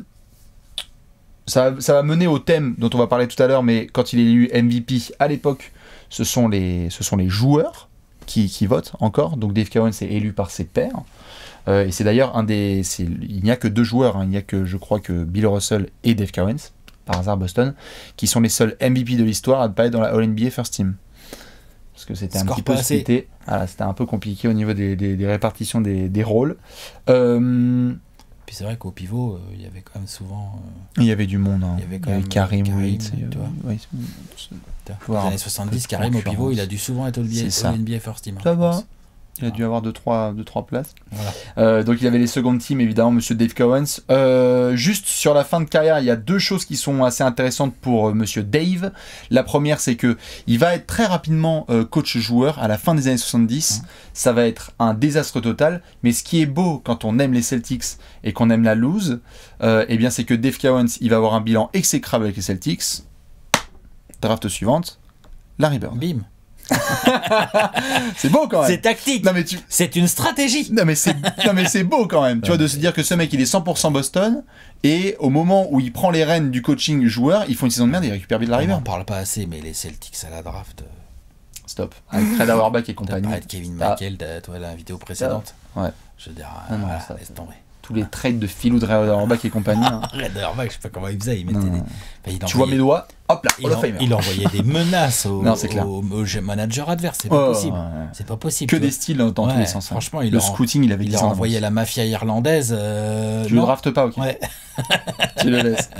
ça, va mener au thème dont on va parler tout à l'heure, mais quand il est élu MVP à l'époque, ce, sont les, ce sont les joueurs qui, votent encore. Donc Dave Cowens est élu par ses pairs. Euh, et c'est d'ailleurs un des. Il n'y a que deux joueurs, hein. il n'y a que, je crois, que Bill Russell et Dave Cowens, par hasard Boston, qui sont les seuls MVP de l'histoire à ne pas être dans la All-NBA First Team. Parce que c'était un petit peu un peu compliqué au niveau des, répartitions des, des rôles. Euh, puis c'est vrai qu'au pivot, euh, il y avait quand même souvent. Euh, il y avait du monde. Hein. Il y avait quand même Karim, Tu vois euh, oui, les années 70, Karim au pivot, il a dû souvent être au NBA, au NBA First Team. Hein, ça va. Il a dû avoir 2-3 trois, deux, trois places. Euh, donc il avait les secondes teams, évidemment, Monsieur Dave Cowens. Euh, juste sur la fin de carrière, il y a deux choses qui sont assez intéressantes pour euh, Monsieur Dave. La première, c'est que il va être très rapidement coach-joueur à la fin des années 70. Hein. Ça va être un désastre total. Mais ce qui est beau quand on aime les Celtics et qu'on aime la lose, eh bien c'est que Dave Cowens, il va avoir un bilan exécrable avec les Celtics. Draft suivante, Larry Bird. Bim. [laughs] c'est beau quand même. C'est tactique. Non mais C'est une stratégie. Non mais c'est [laughs] non mais c'est beau quand même. Tu vois de se dire que ce mec il est 100% Boston et au moment où il prend les rênes du coaching joueur, ils font une saison de merde, ils récupèrent la rivière. On parle pas assez mais les Celtics à la draft. Euh, Stop. Avec Fred Auerbach et compagnie. Kevin toi la vidéo précédente. Ouais. Je veux dire, ça, laisse tomber tous les trades de Filou de Auerbach et compagnie. Red hein. Auerbach, [laughs] je sais pas comment il faisait. Il mettait des... tu vois mes doigts, hop là, il, envoyait des menaces au, [laughs] manager adverse. C'est pas oh, possible. C'est pas possible. Que des styles dans tous les sens. Hein. Franchement, le scouting, il avait. Il a envoyé la mafia irlandaise. Euh... Tu ne le draftes pas, ok. Ouais. [laughs] tu le laisses.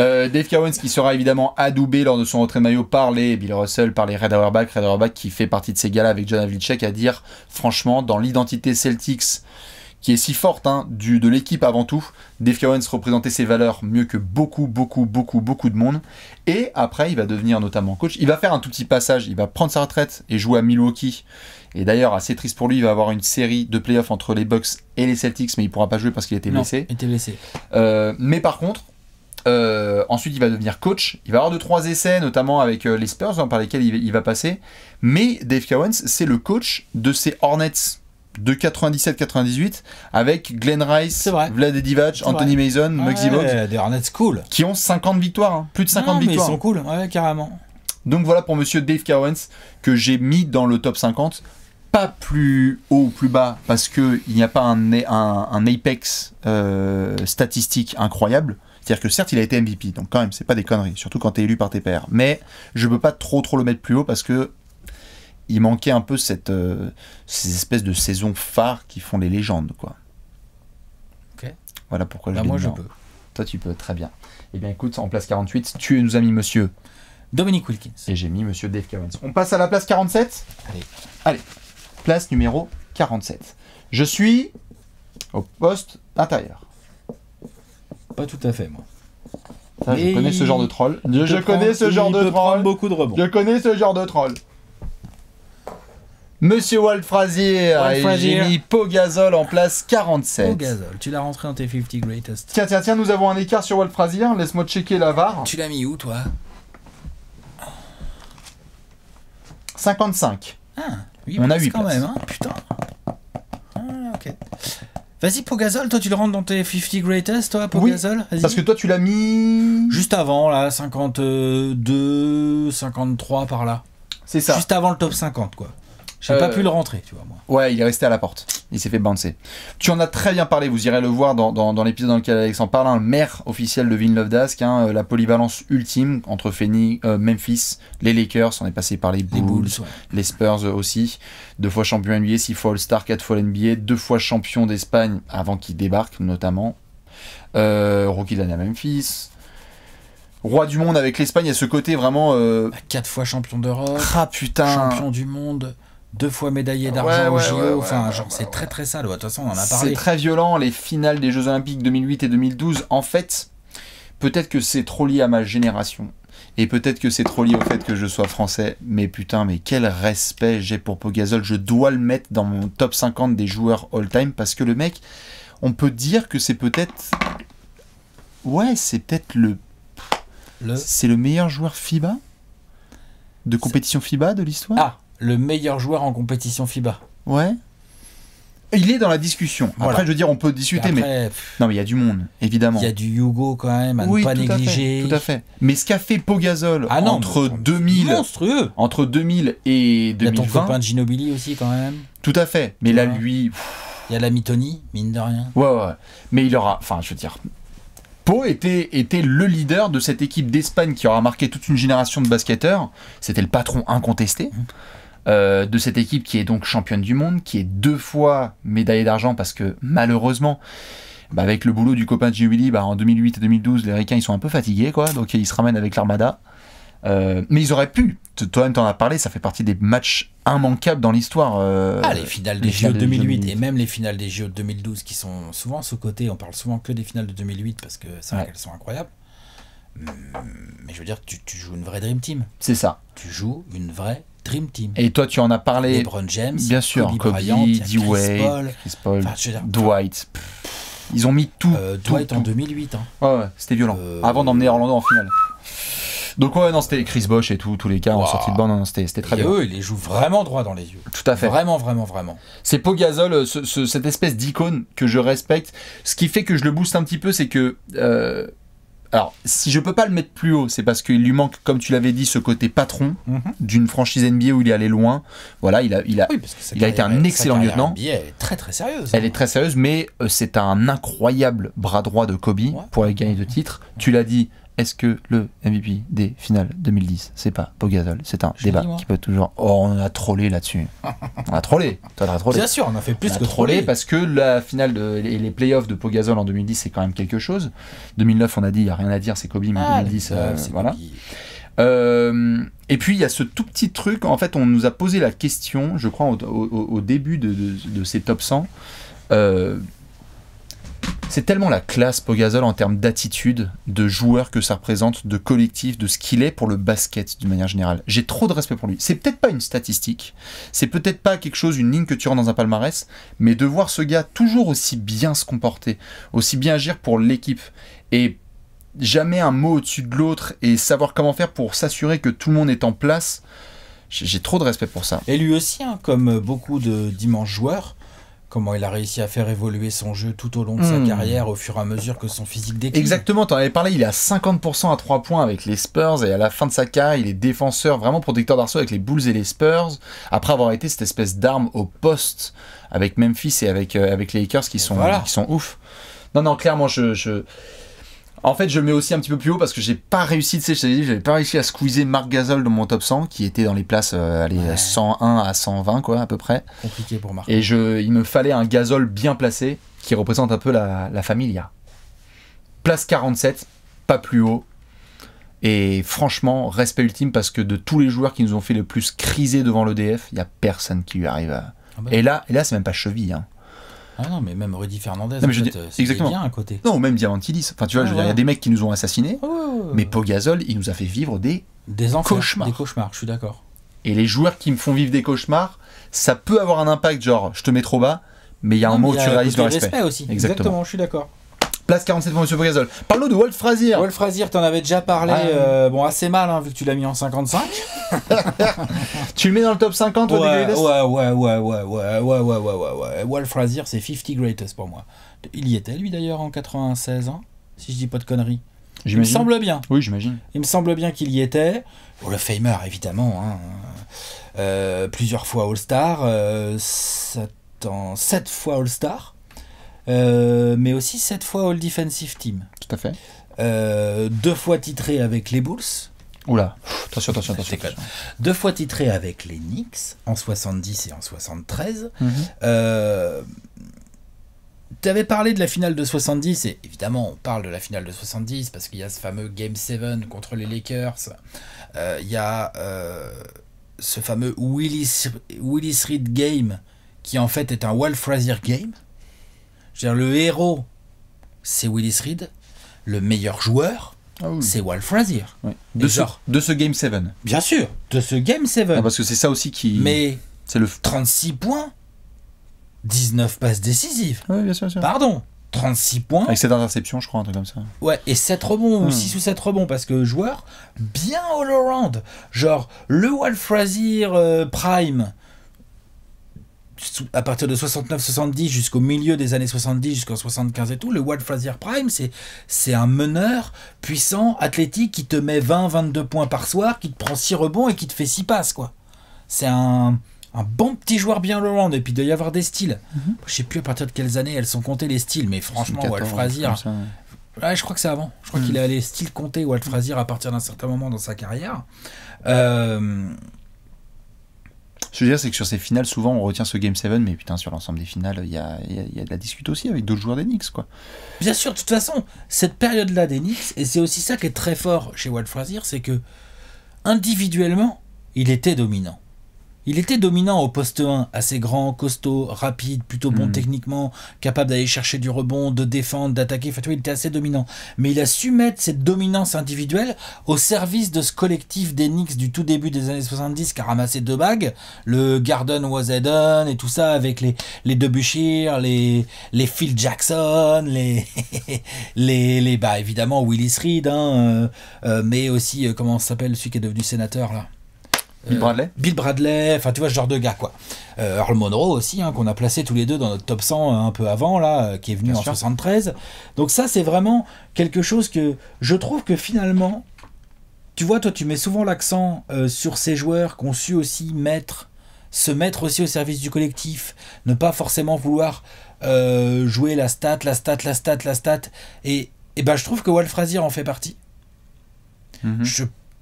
Euh, Dave Cowens qui sera évidemment adoubé lors de son retrait de maillot par les Bill Russell, par les Red Auerbach, Red Auerbach qui fait partie de ces gars-là avec John Havlicek à dire franchement dans l'identité Celtics qui est si forte hein, du, de l'équipe avant tout. Dave Cowens représentait ses valeurs mieux que beaucoup, beaucoup, beaucoup, beaucoup de monde. Et après, il va devenir notamment coach. Il va faire un tout petit passage. Il va prendre sa retraite et jouer à Milwaukee. Et d'ailleurs, assez triste pour lui, il va avoir une série de playoffs entre les Bucks et les Celtics, mais il ne pourra pas jouer parce qu'il était blessé. blessé. Euh, mais par contre, euh, ensuite, il va devenir coach. Il va avoir deux trois essais, notamment avec euh, les Spurs, hein, par lesquels il, il, va passer. Mais Dave Cowens, c'est le coach de ces Hornets de 97-98 avec Glenn Rice, Vlad Divac, Anthony Mason, ah Muggsy qui ont 50 victoires, hein. plus de 50 victoires. ils sont cool, carrément. Donc voilà pour Monsieur Dave Cowens que j'ai mis dans le top 50 pas plus haut ou plus bas parce qu'il n'y a pas un, apex euh, statistique incroyable. C'est-à-dire que certes, il a été MVP, donc quand même, c'est pas des conneries, surtout quand tu es élu par tes pairs. Mais je peux pas trop trop le mettre plus haut parce que il manquait un peu cette, euh, ces espèces de saisons phares qui font les légendes. Quoi. Voilà pourquoi je bah, Moi, je peux. Toi, tu peux, très bien. Eh bien, écoute, en place 48, tu nous as mis monsieur Dominique Wilkins. Et j'ai mis monsieur Dave Cowens. On passe à la place 47 Allez. Allez. Place numéro 47. Je suis au poste intérieur. Pas tout à fait, moi. je connais ce genre de troll. Je, connais ce genre de troll. Beaucoup de Je connais ce genre de troll. Monsieur Walt Frazier, ah, j'ai mis Pogazol en place 47. Pogazol, tu l'as rentré dans tes 50 greatest. Tiens, tiens, tiens, nous avons un écart sur Walt Frazier, laisse-moi checker la VAR. Tu l'as mis où toi 55. Ah, oui. On a 8 quand même, hein putain. Ah, ok. Vas-y, Pogazol, toi tu le rentres dans tes 50 greatest, toi, Pogazol oui, Parce que toi tu l'as mis. Juste avant, là, 52, 53 par là. C'est ça. Juste avant le top 50, quoi. J'ai pas euh, pu le rentrer, tu vois, moi. Ouais, il est resté à la porte. Il s'est fait bouncer. Tu en as très bien parlé, vous irez le voir dans, l'épisode dans lequel Alexandre parle, le hein. maire officiel de Vin Love Dask la polyvalence ultime entre euh, Memphis, les Lakers, on est passé par les Bulls, les, Spurs aussi, deux fois champion NBA, six fois All-Star, quatre fois NBA, deux fois champion d'Espagne avant qu'il débarque notamment, euh, Rocky Dan à Memphis, roi du monde avec l'Espagne, il y a ce côté vraiment. Euh, bah, quatre fois champion d'Europe. Ah putain Champion du monde deux fois médaillé d'argent aux JO. enfin, genre, c'est très très sale. De toute façon, on en a parlé. C'est très violent. Les finales des Jeux Olympiques 2008 et 2012, en fait, peut-être que c'est trop lié à ma génération. Et peut-être que c'est trop lié au fait que je sois français. Mais putain, mais quel respect j'ai pour Pogazol. Je dois le mettre dans mon top 50 des joueurs all-time parce que le mec, on peut dire que c'est peut-être. Ouais, c'est peut-être le. le... C'est le meilleur joueur FIBA De compétition FIBA de l'histoire ah, le meilleur joueur en compétition FIBA. Ouais. Il est dans la discussion. Après, je veux dire, on peut discuter, mais. non, mais il y a du monde, évidemment. Il y a du Hugo quand même, à ne pas négliger. À tout à fait. Mais ce qu'a fait Pogazol ah entre, 2000, monstrueux. entre 2000 et 2020. Il y a ton copain Ginobili aussi quand même. Tout à fait. Mais là, lui. il y a la mitonie, mine de rien. Ouais, ouais. Mais il aura. Enfin, je veux dire. Po était, était le leader de cette équipe d'Espagne qui aura marqué toute une génération de basketteurs. C'était le patron incontesté. Mmh. Euh, de cette équipe qui est donc championne du monde, qui est deux fois médaillée d'argent parce que malheureusement, bah, avec le boulot du copain de Jubilee, bah en 2008 et 2012, les Américains ils sont un peu fatigués, quoi, donc ils se ramènent avec l'Armada. Euh, mais ils auraient pu. Toi-même, t'en as parlé, ça fait partie des matchs immanquables dans l'histoire. Euh, ah, les finales des JO 2008, 2008, et même les finales des JO 2012 qui sont souvent sous-cotées. On parle souvent que des finales de 2008 parce que c'est sont incroyables. Hum, mais je veux dire, tu joues une vraie Dream Team. C'est ça. Tu joues une vraie Team. Et toi, tu en as parlé. LeBron James, bien sûr, Kobe, Bryant, Chris Paul Dwight. Ils ont mis tout. Euh, Dwight en 2008. Hein. Ouais, ouais c'était violent. Euh, Avant d'emmener Orlando en finale. Donc ouais, non, c'était Chris Bosch et tout, tous les cas wow. en sortie de bande, hein, c'était très et Eux, ils les jouent vraiment droit dans les yeux. Tout à fait. Vraiment, vraiment, vraiment. C'est Pogazol, euh, cette espèce d'icône que je respecte. Ce qui fait que je le booste un petit peu, c'est que alors, si je peux pas le mettre plus haut, c'est parce qu'il lui manque, comme tu l'avais dit, ce côté patron mhm. d'une franchise NBA où il est allé loin. Voilà, il a, il a, il a été un excellent lieutenant. NBA, est très très sérieuse. Elle est hein. très sérieuse, mais euh, c'est un incroyable bras droit de Kobe pour aller gagner de titres. Tu l'as dit, est-ce que le MVP des finales 2010, c'est pas Pogazol C'est un débat qui peut toujours. Oh, on a trollé là-dessus. on a trollé. Bien sûr, on a fait plus que trollé. parce que la finale et les playoffs de Pogazol en 2010, c'est quand même quelque chose. 2009, on a dit, il n'y a rien à dire, c'est Kobe, mais ah, en 2010, euh, c'est voilà. Euh, et puis il y a ce tout petit truc, en fait on nous a posé la question, je crois au, début de, ces top 100, c'est tellement la classe Pogazol en termes d'attitude, de joueur que ça représente, de collectif, de ce qu'il est pour le basket d'une manière générale. J'ai trop de respect pour lui. C'est peut-être pas une statistique, c'est peut-être pas quelque chose, une ligne que tu rends dans un palmarès, mais de voir ce gars toujours aussi bien se comporter, aussi bien agir pour l'équipe et jamais un mot au-dessus de l'autre et savoir comment faire pour s'assurer que tout le monde est en place, j'ai trop de respect pour ça. Et lui aussi, hein, comme beaucoup de dimanche joueurs, comment il a réussi à faire évoluer son jeu tout au long de sa hmm. carrière au fur et à mesure que son physique décline. Exactement, tu en avais parlé, il est à 50% à 3 points avec les Spurs et à la fin de sa carrière, il est défenseur, vraiment protecteur d'arceau avec les Bulls et les Spurs, après avoir été cette espèce d'arme au poste avec Memphis et avec, euh, avec les Lakers qui sont, qui sont ouf. Non, non, clairement, je, je en fait, je mets aussi un petit peu plus haut parce que j'ai pas réussi, tu sais, je j'avais pas réussi à squeezer Marc Gasol dans mon top 100, qui était dans les places 101 euh, à 120, quoi, à peu près. Compliqué pour Marc. Et je, il me fallait un Gasol bien placé, qui représente un peu la, la familia. Place 47, pas plus haut. Et franchement, respect ultime parce que de tous les joueurs qui nous ont fait le plus criser devant l'EDF, il n'y a personne qui lui arrive à. Ah bah. Et là, et là c'est même pas cheville. Hein. Ah non, mais même Rudy Fernandez, non, euh, bien à côté. Non, même Diamantidis. Enfin, tu vois, il y a des mecs qui nous ont assassinés, mais Pogazol, il nous a fait vivre des, cauchemars. Des cauchemars, je suis d'accord. Et les joueurs qui me font vivre des cauchemars, ça peut avoir un impact, genre, je te mets trop bas, mais il y a un mot où tu réalises le respect. aussi. exactement je suis d'accord. Place 47 pour M. Pogazol. Parlons de Walt Frazier. Walt Frazier, t'en avais déjà parlé, ah, euh, bon, assez mal, hein, vu que tu l'as mis en 55. [laughs] tu le mets dans le top 50 ouais, ouais, ouais, ouais, ouais, ouais, ouais, ouais, ouais, ouais, ouais, Walt Frazier, c'est 50 greatest pour moi. Il y était, lui, d'ailleurs, en 96, ans si je dis pas de conneries. Il me semble bien. Oui, j'imagine. Il me semble bien qu'il y était. Pour le Famer, évidemment. Hein. Euh, plusieurs fois All-Star. Euh, fois All-Star. Euh, mais aussi cette fois All Defensive Team. Tout à fait. Euh, deux fois titré avec les Bulls. Oula, attention, attention, attention, Deux fois titré avec les Knicks, en 70 et en 73. tu avais parlé de la finale de 70, et évidemment, on parle de la finale de 70 parce qu'il y a ce fameux Game 7 contre les Lakers. Euh, il y a ce fameux Willis, Willis Reed Game qui en fait est un Walt Frazier Game le héros, c'est Willis Reed. Le meilleur joueur, ah c'est Walt Frazier. De, ce, de ce Game 7. Bien sûr, de ce Game 7. Ah, parce que c'est ça aussi qui. Mais. C'est le. 36 points, 19 passes décisives. Oui, bien sûr, bien sûr. Pardon. 36 points. Avec cette interception, je crois, un truc comme ça. Ouais, et 7 rebonds, ou 6 hmm. ou 7 rebonds, parce que joueur bien all-around. Genre, le Walt Frazier euh, Prime, à partir de 69-70 jusqu'au milieu des années 70, jusqu'en 75 et tout, le Walt Frazier Prime, c'est un meneur puissant, athlétique, qui te met 20-22 points par soir, qui te prend 6 rebonds et qui te fait 6 passes, quoi. C'est un, un, bon petit joueur bien round, et puis il doit y avoir des styles. je mm-hmm. ne Je sais plus à partir de quelles années elles sont comptées, les styles, mais franchement, Walt Frazier... je crois que c'est avant. Je crois mm. qu'il est allé style comptés, Walt Frazier, à partir d'un certain moment dans sa carrière. Euh ce que je veux dire, c'est que sur ces finales, souvent, on retient ce Game 7, mais putain, sur l'ensemble des finales, il y a, de la discute aussi avec d'autres joueurs d'Enix, quoi. Bien sûr, de toute façon, cette période-là d'Enix, et c'est aussi ça qui est très fort chez Walt Frazier, c'est que, individuellement, il était dominant. Il était dominant au poste 1, assez grand, costaud, rapide, plutôt bon hmm. techniquement, capable d'aller chercher du rebond, de défendre, d'attaquer. Enfin, il était assez dominant. Mais il a su mettre cette dominance individuelle au service de ce collectif des du tout début des années 70 qui a ramassé deux bagues, le Garden Was Eden et tout ça avec les, les Debuchir, les, les Phil Jackson, les, [laughs] les, les, bah évidemment Willis Reed, hein, euh, euh, mais aussi, euh, comment s'appelle celui qui est devenu sénateur là Bill euh, Bradley Bill Bradley, enfin tu vois ce genre de gars quoi. Euh, Earl Monroe aussi, hein, qu'on a placé tous les deux dans notre top 100 euh, un peu avant, là, qui est venu en 73. Donc ça, c'est vraiment quelque chose que je trouve que finalement, tu vois, toi, tu mets souvent l'accent sur ces joueurs qu'on su aussi mettre, se mettre aussi au service du collectif, ne pas forcément vouloir jouer la stat, la stat, la stat, la stat. Et, et ben, je trouve que Walt Frazier en fait partie. Mhm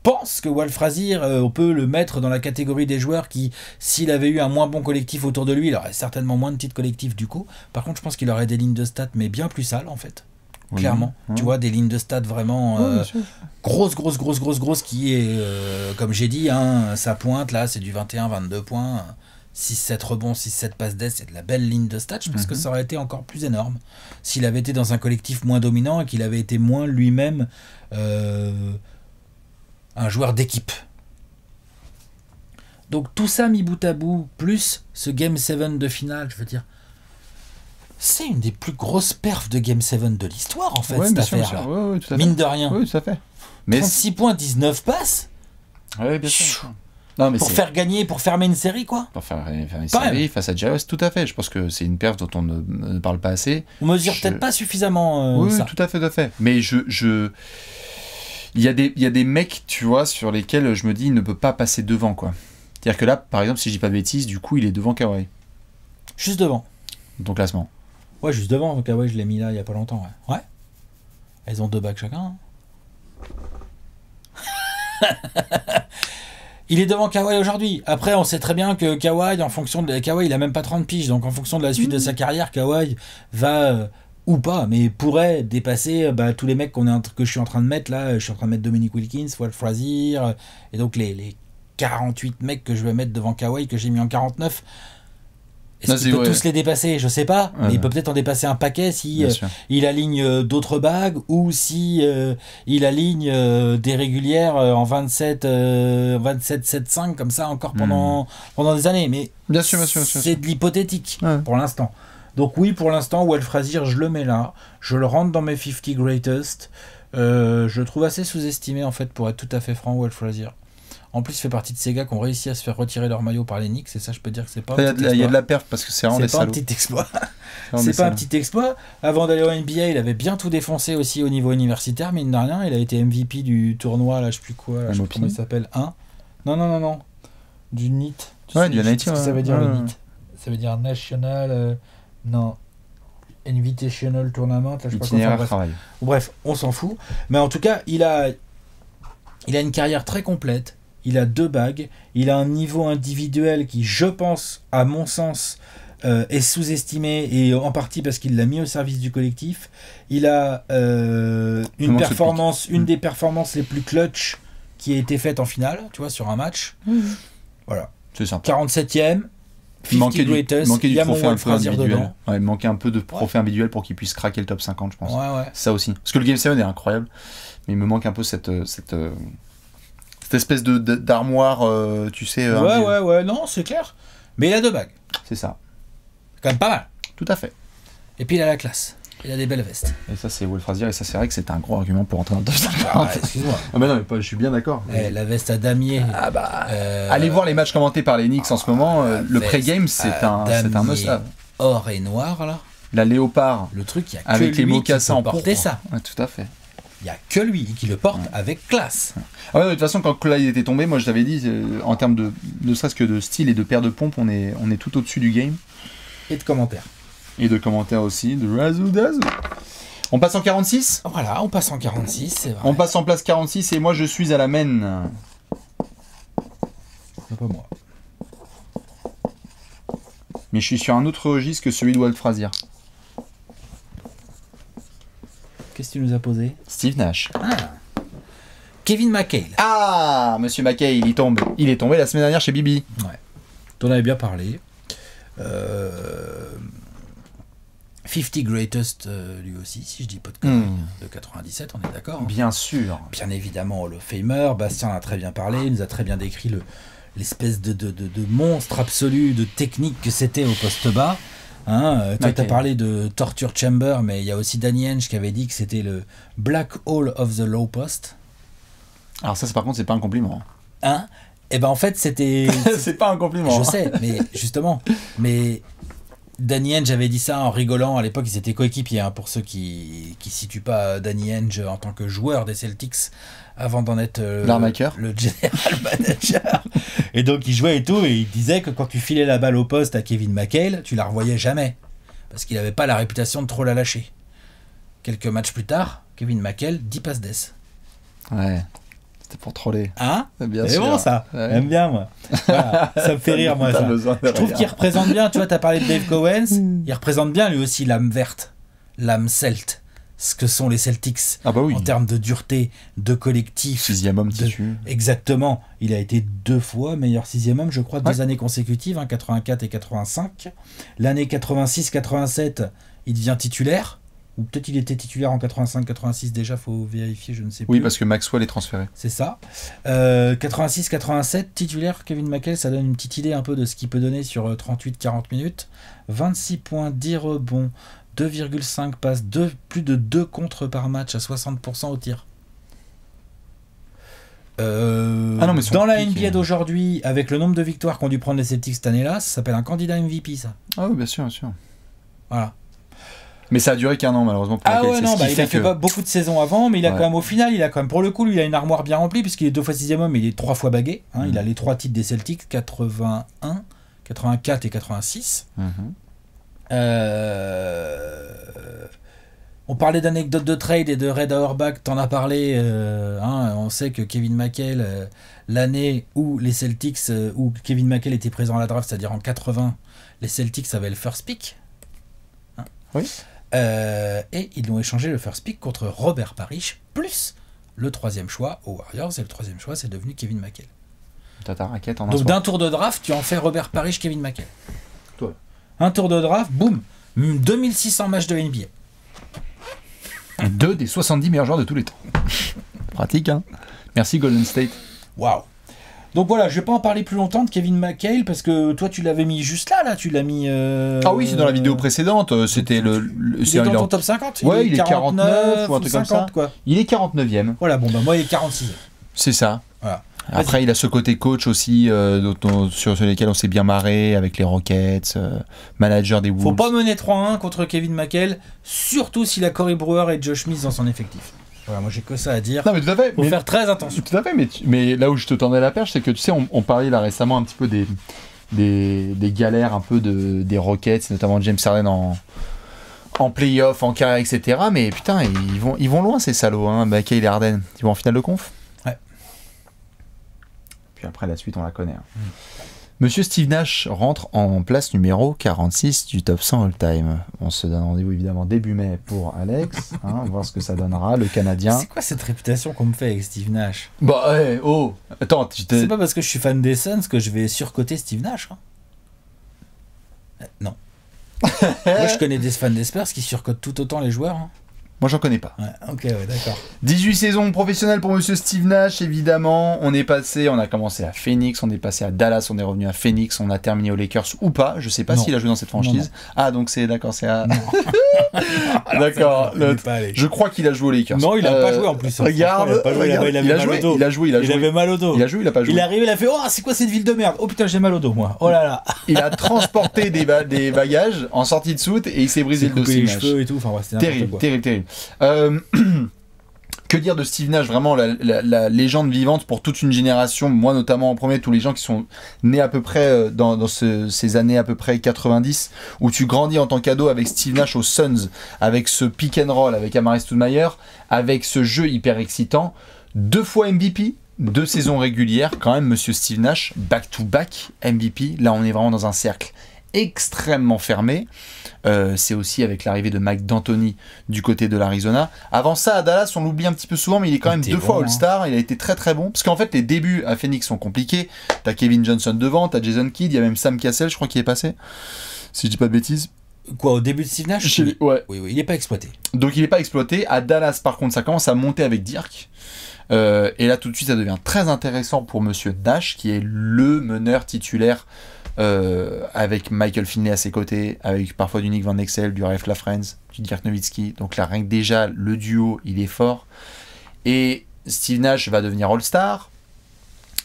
pense que Walfrazier, euh, on peut le mettre dans la catégorie des joueurs qui, s'il avait eu un moins bon collectif autour de lui, il aurait certainement moins de titres collectifs du coup. Par contre, je pense qu'il aurait des lignes de stats, mais bien plus sales en fait. Clairement, hein. tu vois, des lignes de stats vraiment Grosse, euh, grosse, grosse, grosse, grosse, qui est, euh, comme j'ai dit, sa hein, pointe là, c'est du 21-22 points, 6-7 rebonds, 6-7 passes d'aide, c'est de la belle ligne de stats. Je pense que mhm. ça aurait été encore plus énorme s'il avait été dans un collectif moins dominant et qu'il avait été moins lui-même. Euh, un joueur d'équipe. Donc tout ça mis bout à bout, plus ce Game 7 de finale, je veux dire, c'est une des plus grosses perfs de Game 7 de l'histoire, en fait, cette affaire-là. Mine de rien. Oui, tout fait. Mais 36 points, 19 passes. Non, mais pour faire gagner, pour fermer une série, quoi. Pour faire, une série face à Jaws, tout à fait. Je pense que c'est une perf dont on ne, parle pas assez. On mesure peut-être pas suffisamment. Euh, ça. oui, tout à fait, tout à fait. Mais je... je... Il y, a des, mecs, tu vois, sur lesquels je me dis, il ne peut pas passer devant, quoi. C'est-à-dire que là, par exemple, si je dis pas de bêtises, du coup, il est devant Kawhi. Juste devant. Ton classement. Ouais, juste devant. Kawhi, je l'ai mis là il y a pas longtemps. Ouais. ouais. Elles ont deux bacs chacun. Hein. [laughs] il est devant Kawhi aujourd'hui. Après, on sait très bien que Kawhi, en fonction de Kawhi, il a même pas 30 piges. Donc, en fonction de la suite de sa carrière, Kawhi va euh, ou pas, mais pourrait dépasser euh, bah, tous les mecs qu'on est que je suis en train de mettre là. Euh, je suis en train de mettre Dominique Wilkins, Walt Frazier, euh, et donc les, 48 mecs que je vais mettre devant Kawhi que j'ai mis en 49. Est-ce qu'il peut tous les dépasser Je sais pas, mais il peut peut-être en dépasser un paquet si il aligne d'autres bagues ou si il aligne des régulières en 27, 27, 7, comme ça encore pendant hmm. pendant des années. Mais bien sûr. c'est de l'hypothétique pour l'instant. Donc oui, pour l'instant, Will je le mets là. Je le rentre dans mes 50 greatest. Euh, je le trouve assez sous-estimé, en fait, pour être tout à fait franc, Will En plus, il fait partie de ces gars qui ont réussi à se faire retirer leur maillot par les Knicks, et ça, je peux dire que c'est pas. Il y, a de la perte, parce que c'est vraiment des pas un petit exploit. c'est [laughs] pas un petit exploit. Avant d'aller au NBA, il avait bien tout défoncé aussi au niveau universitaire, mine de rien. Il a été MVP du tournoi, là, je sais plus quoi, je sais comment il s'appelle. 1 Non, non, non, non. Du NIT. ouais, du NIT. Ça veut dire Ça veut dire National. Euh, non. Invitational Tournament, bref. Bref, on s'en fout. Mais en tout cas, il a, il a une carrière très complète. Il a deux bagues. Il a un niveau individuel qui, je pense, à mon sens, euh, est sous-estimé et en partie parce qu'il l'a mis au service du collectif. Il a euh, une performance, une mm. des performances les plus clutch qui a été faite en finale, tu vois, sur un match. Mm. Voilà. C'est 47e, il du, du trophée individuel. Ouais, manquait un peu de trophée individuel pour qu'il puisse craquer le top 50, je pense. Ça aussi. Parce que le Game 7 est incroyable, mais il me manque un peu cette, euh, euh, cette, espèce d'armoire, euh, tu sais. Ouais, ouais, ouais, non, c'est clair. Mais il a deux bagues. C'est ça. Quand même pas mal. Tout à fait. Et puis il a la classe. Il a des belles vestes. Et ça, c'est Wolfrazier, et ça, c'est vrai que c'est un gros argument pour entrer dans le top ah, excuse-moi. Ah, mais non, mais je suis bien d'accord. Eh, la veste à damier. Ah, bah. Euh, allez voir les matchs commentés par les Knicks en ce ah, moment. Euh, le pré-game, c'est un, c'est un must Or et noir, là. La léopard. Le truc, il y a que avec les mocassins porter ça. tout à fait. Il n'y a que lui qui le porte avec classe. Ah de toute façon, quand Clyde était tombé, moi je t'avais dit, euh, en termes de ne serait-ce que de style et de paire de pompes, on est, on est tout au-dessus du game. Et de commentaires et de commentaires aussi de On passe en 46 Voilà, on passe en 46, On passe en place 46 et moi je suis à la mène. Pas moi. Mais je suis sur un autre registre que celui de Walt Frazier. Qu'est-ce que tu nous as posé Steve Nash. Ah. Kevin McHale. Ah, monsieur McHale, il tombe. Il est tombé la semaine dernière chez Bibi. Ouais. T'en avais bien parlé. Euh... 50 Greatest, euh, lui aussi, si je dis podcast de 97, hmm. on est d'accord hein. Bien sûr. Bien évidemment, Hall of Famer, Bastien a très bien parlé, il nous a très bien décrit le, l'espèce de, de, de, monstre absolu de technique que c'était au poste bas. Hein, euh, toi, tu as parlé de Torture Chamber, mais il y a aussi Danny Henge qui avait dit que c'était le Black Hole of the Low Post. Alors ça, par contre, c'est pas un compliment. Hein, hein eh ben en fait, c'était. [laughs] c'est pas un compliment. Je sais, mais justement, mais Danny Henge avait dit ça en rigolant à l'époque, ils étaient coéquipiers, hein, pour ceux qui ne situent pas euh, Danny Henge en tant que joueur des Celtics avant d'en être euh, le, general [laughs] manager. et donc il jouait et tout, et il disait que quand tu filais la balle au poste à Kevin McHale, tu la revoyais jamais, parce qu'il n'avait pas la réputation de trop la lâcher. Quelques matchs plus tard, Kevin McHale, dit passes d'ess. Ouais. C'était pour troller. Hein C'est bon ça. J'aime bien moi. Ça me fait [laughs] rire moi. Je trouve qu'il représente bien. Tu vois, as parlé de Dave Cowens. Hmm. il représente bien lui aussi l'âme verte, l'âme celte. Ce que sont les Celtics ah bah en termes de dureté, de collectif. Sixième homme Exactement. Il a été deux fois meilleur sixième homme, je crois, deux années consécutives, 84 hein, et 85. L'année 86-87, il devient titulaire ou peut-être il était titulaire en 85-86 déjà, faut vérifier, je ne sais plus. Oui, parce que Maxwell est transféré. C'est ça. 86-87, euh, titulaire Kevin McHale, ça donne une petite idée un peu de ce qu'il peut donner sur 38-40 euh, minutes. 26 points, 10 rebonds, 2,5 passes, plus de 2 contre par match à 60% au tir. Euh, ah dans la NBA d'aujourd'hui, avec le nombre de victoires qu'ont dû prendre les Celtics cette année-là, ça s'appelle un candidat MVP, ça. Ah oui, bien sûr, bien sûr. Voilà. Mais ça a duré qu'un an malheureusement. ah ouais, non, bah, il a fait beaucoup de saisons avant, mais il a quand même au final, il a quand même pour le coup, il a une armoire bien remplie puisqu'il est deux fois sixième homme, il est trois fois bagué. Hein, il mm. a les trois titres des Celtics 81, 84 et 86. Mhm. Euh, on parlait d'anecdotes de trade et de Red Auerbach, t'en as parlé. Euh, hein, on sait que Kevin McHale, euh, l'année où les Celtics, où Kevin McHale était présent à la draft, c'est-à-dire en 80, les Celtics avaient le first pick. Hein. oui. Euh, et ils ont échangé le first pick contre Robert Parrish, plus le troisième choix aux Warriors. Et le troisième choix, c'est devenu Kevin McHale. Donc d'un tour de draft, tu en fais Robert Parrish, Kevin McHale. Toi. Un tour de draft, boum 2600 matchs de NBA. Deux des 70 meilleurs joueurs de tous les temps. Pratique, hein Merci Golden State. Waouh donc voilà, je vais pas en parler plus longtemps de Kevin McHale parce que toi tu l'avais mis juste là, là tu l'as mis. Euh, ah oui, c'est dans la vidéo précédente. Euh, c'était le. il est dans ton top 50. Oui, il est, il est 49, ou un truc comme ça. Quoi. Il est 49 ème Voilà, bon bah moi il est 46 ème C'est ça. Après, il a ce côté coach aussi euh, sur, sur, lesquels on s'est bien marré avec les Rockets, manager des Wolves. Faut pas mener 3-1 contre Kevin McHale, surtout si la Corey Brewer et Josh Smith dans son effectif moi j'ai que ça à dire. Non, mais tout à fait. Faut faire très attention. Tout à fait, mais, là où je te tendais la perche, c'est que tu sais, on, parlait là récemment un petit peu des, des, galères un peu des Rockets, notamment James Harden en, playoff, en carrière, etc. Mais putain, ils vont, ils vont loin ces salauds, hein, bah, et Harden. Ils vont en finale de conf. Ouais. Puis après, la suite, on la connaît. Hein. Mm. Monsieur Steve Nash rentre en place numéro 46 du top 100 all-time. On se donne rendez-vous évidemment début mai pour Alex, hein, [laughs] voir ce que ça donnera, le Canadien. C'est quoi cette réputation qu'on me fait avec Steve Nash Bah, eh, oh Attends, C'est pas parce que je suis fan des Suns que je vais surcoter Steve Nash. Hein. Euh, non. [laughs] Moi, je connais des fans des Spurs qui surcotent tout autant les joueurs. Hein. Moi, j'en connais pas. Ouais, ok, ouais, d'accord. 18 saisons professionnelles pour Monsieur Steve Nash, évidemment. On est passé, on a commencé à Phoenix, on est passé à Dallas, on est revenu à Phoenix, on a terminé aux Lakers ou pas. Je sais pas s'il a joué dans cette franchise. Ah, donc c'est d'accord, c'est à. [laughs] d'accord. Je crois qu'il a joué aux Lakers. Non, il a pas euh, joué en plus. Hein. Regarde, il a, joué, il, avait, il mal au dos. Il a joué, il a pas joué. Il est arrivé, il a fait Oh, c'est quoi cette ville de merde Oh putain, j'ai mal au dos, moi. Oh là là. [laughs] il a transporté des, des bagages en sortie de soute et il s'est brisé le dos. Terrible, terrible, terrible. Euh, [clears throat] que dire de Steve Nash Vraiment la, légende vivante pour toute une génération, moi notamment en premier, tous les gens qui sont nés à peu près euh, dans, ces années à peu près 90, où tu grandis en tant qu'ado avec Steve Nash aux Suns, avec ce pick and roll, avec Amaris Stoudemire, avec ce jeu hyper excitant, deux fois MVP, deux saisons régulières, quand même, monsieur Steve Nash, back-to-back back MVP, là on est vraiment dans un cercle extrêmement fermé. Euh, c'est aussi avec l'arrivée de Mike D'Antoni du côté de l'Arizona. Avant ça, à Dallas, on l'oublie un petit peu souvent, mais il est quand même deux fois hein. All-Star. Il a été très très bon. Parce qu'en fait, les débuts à Phoenix sont compliqués. T'as Kevin Johnson devant, t'as Jason Kidd, il y a même Sam Cassell, je crois, qui est passé. Si je dis pas de bêtises. Quoi, au début de Steve Nash Ouais. Oui, oui, il n'est pas exploité. Donc il n'est pas exploité. À Dallas, par contre, ça commence à monter avec Dirk. Euh, et là, tout de suite, ça devient très intéressant pour Monsieur Nash, qui est le meneur titulaire euh, avec Michael Finlay à ses côtés, avec parfois du Nick Van Exel, du Ref LaFrance, du Dirk Nowitzki. Donc là, rien que déjà, le duo, il est fort. Et Steve Nash va devenir All-Star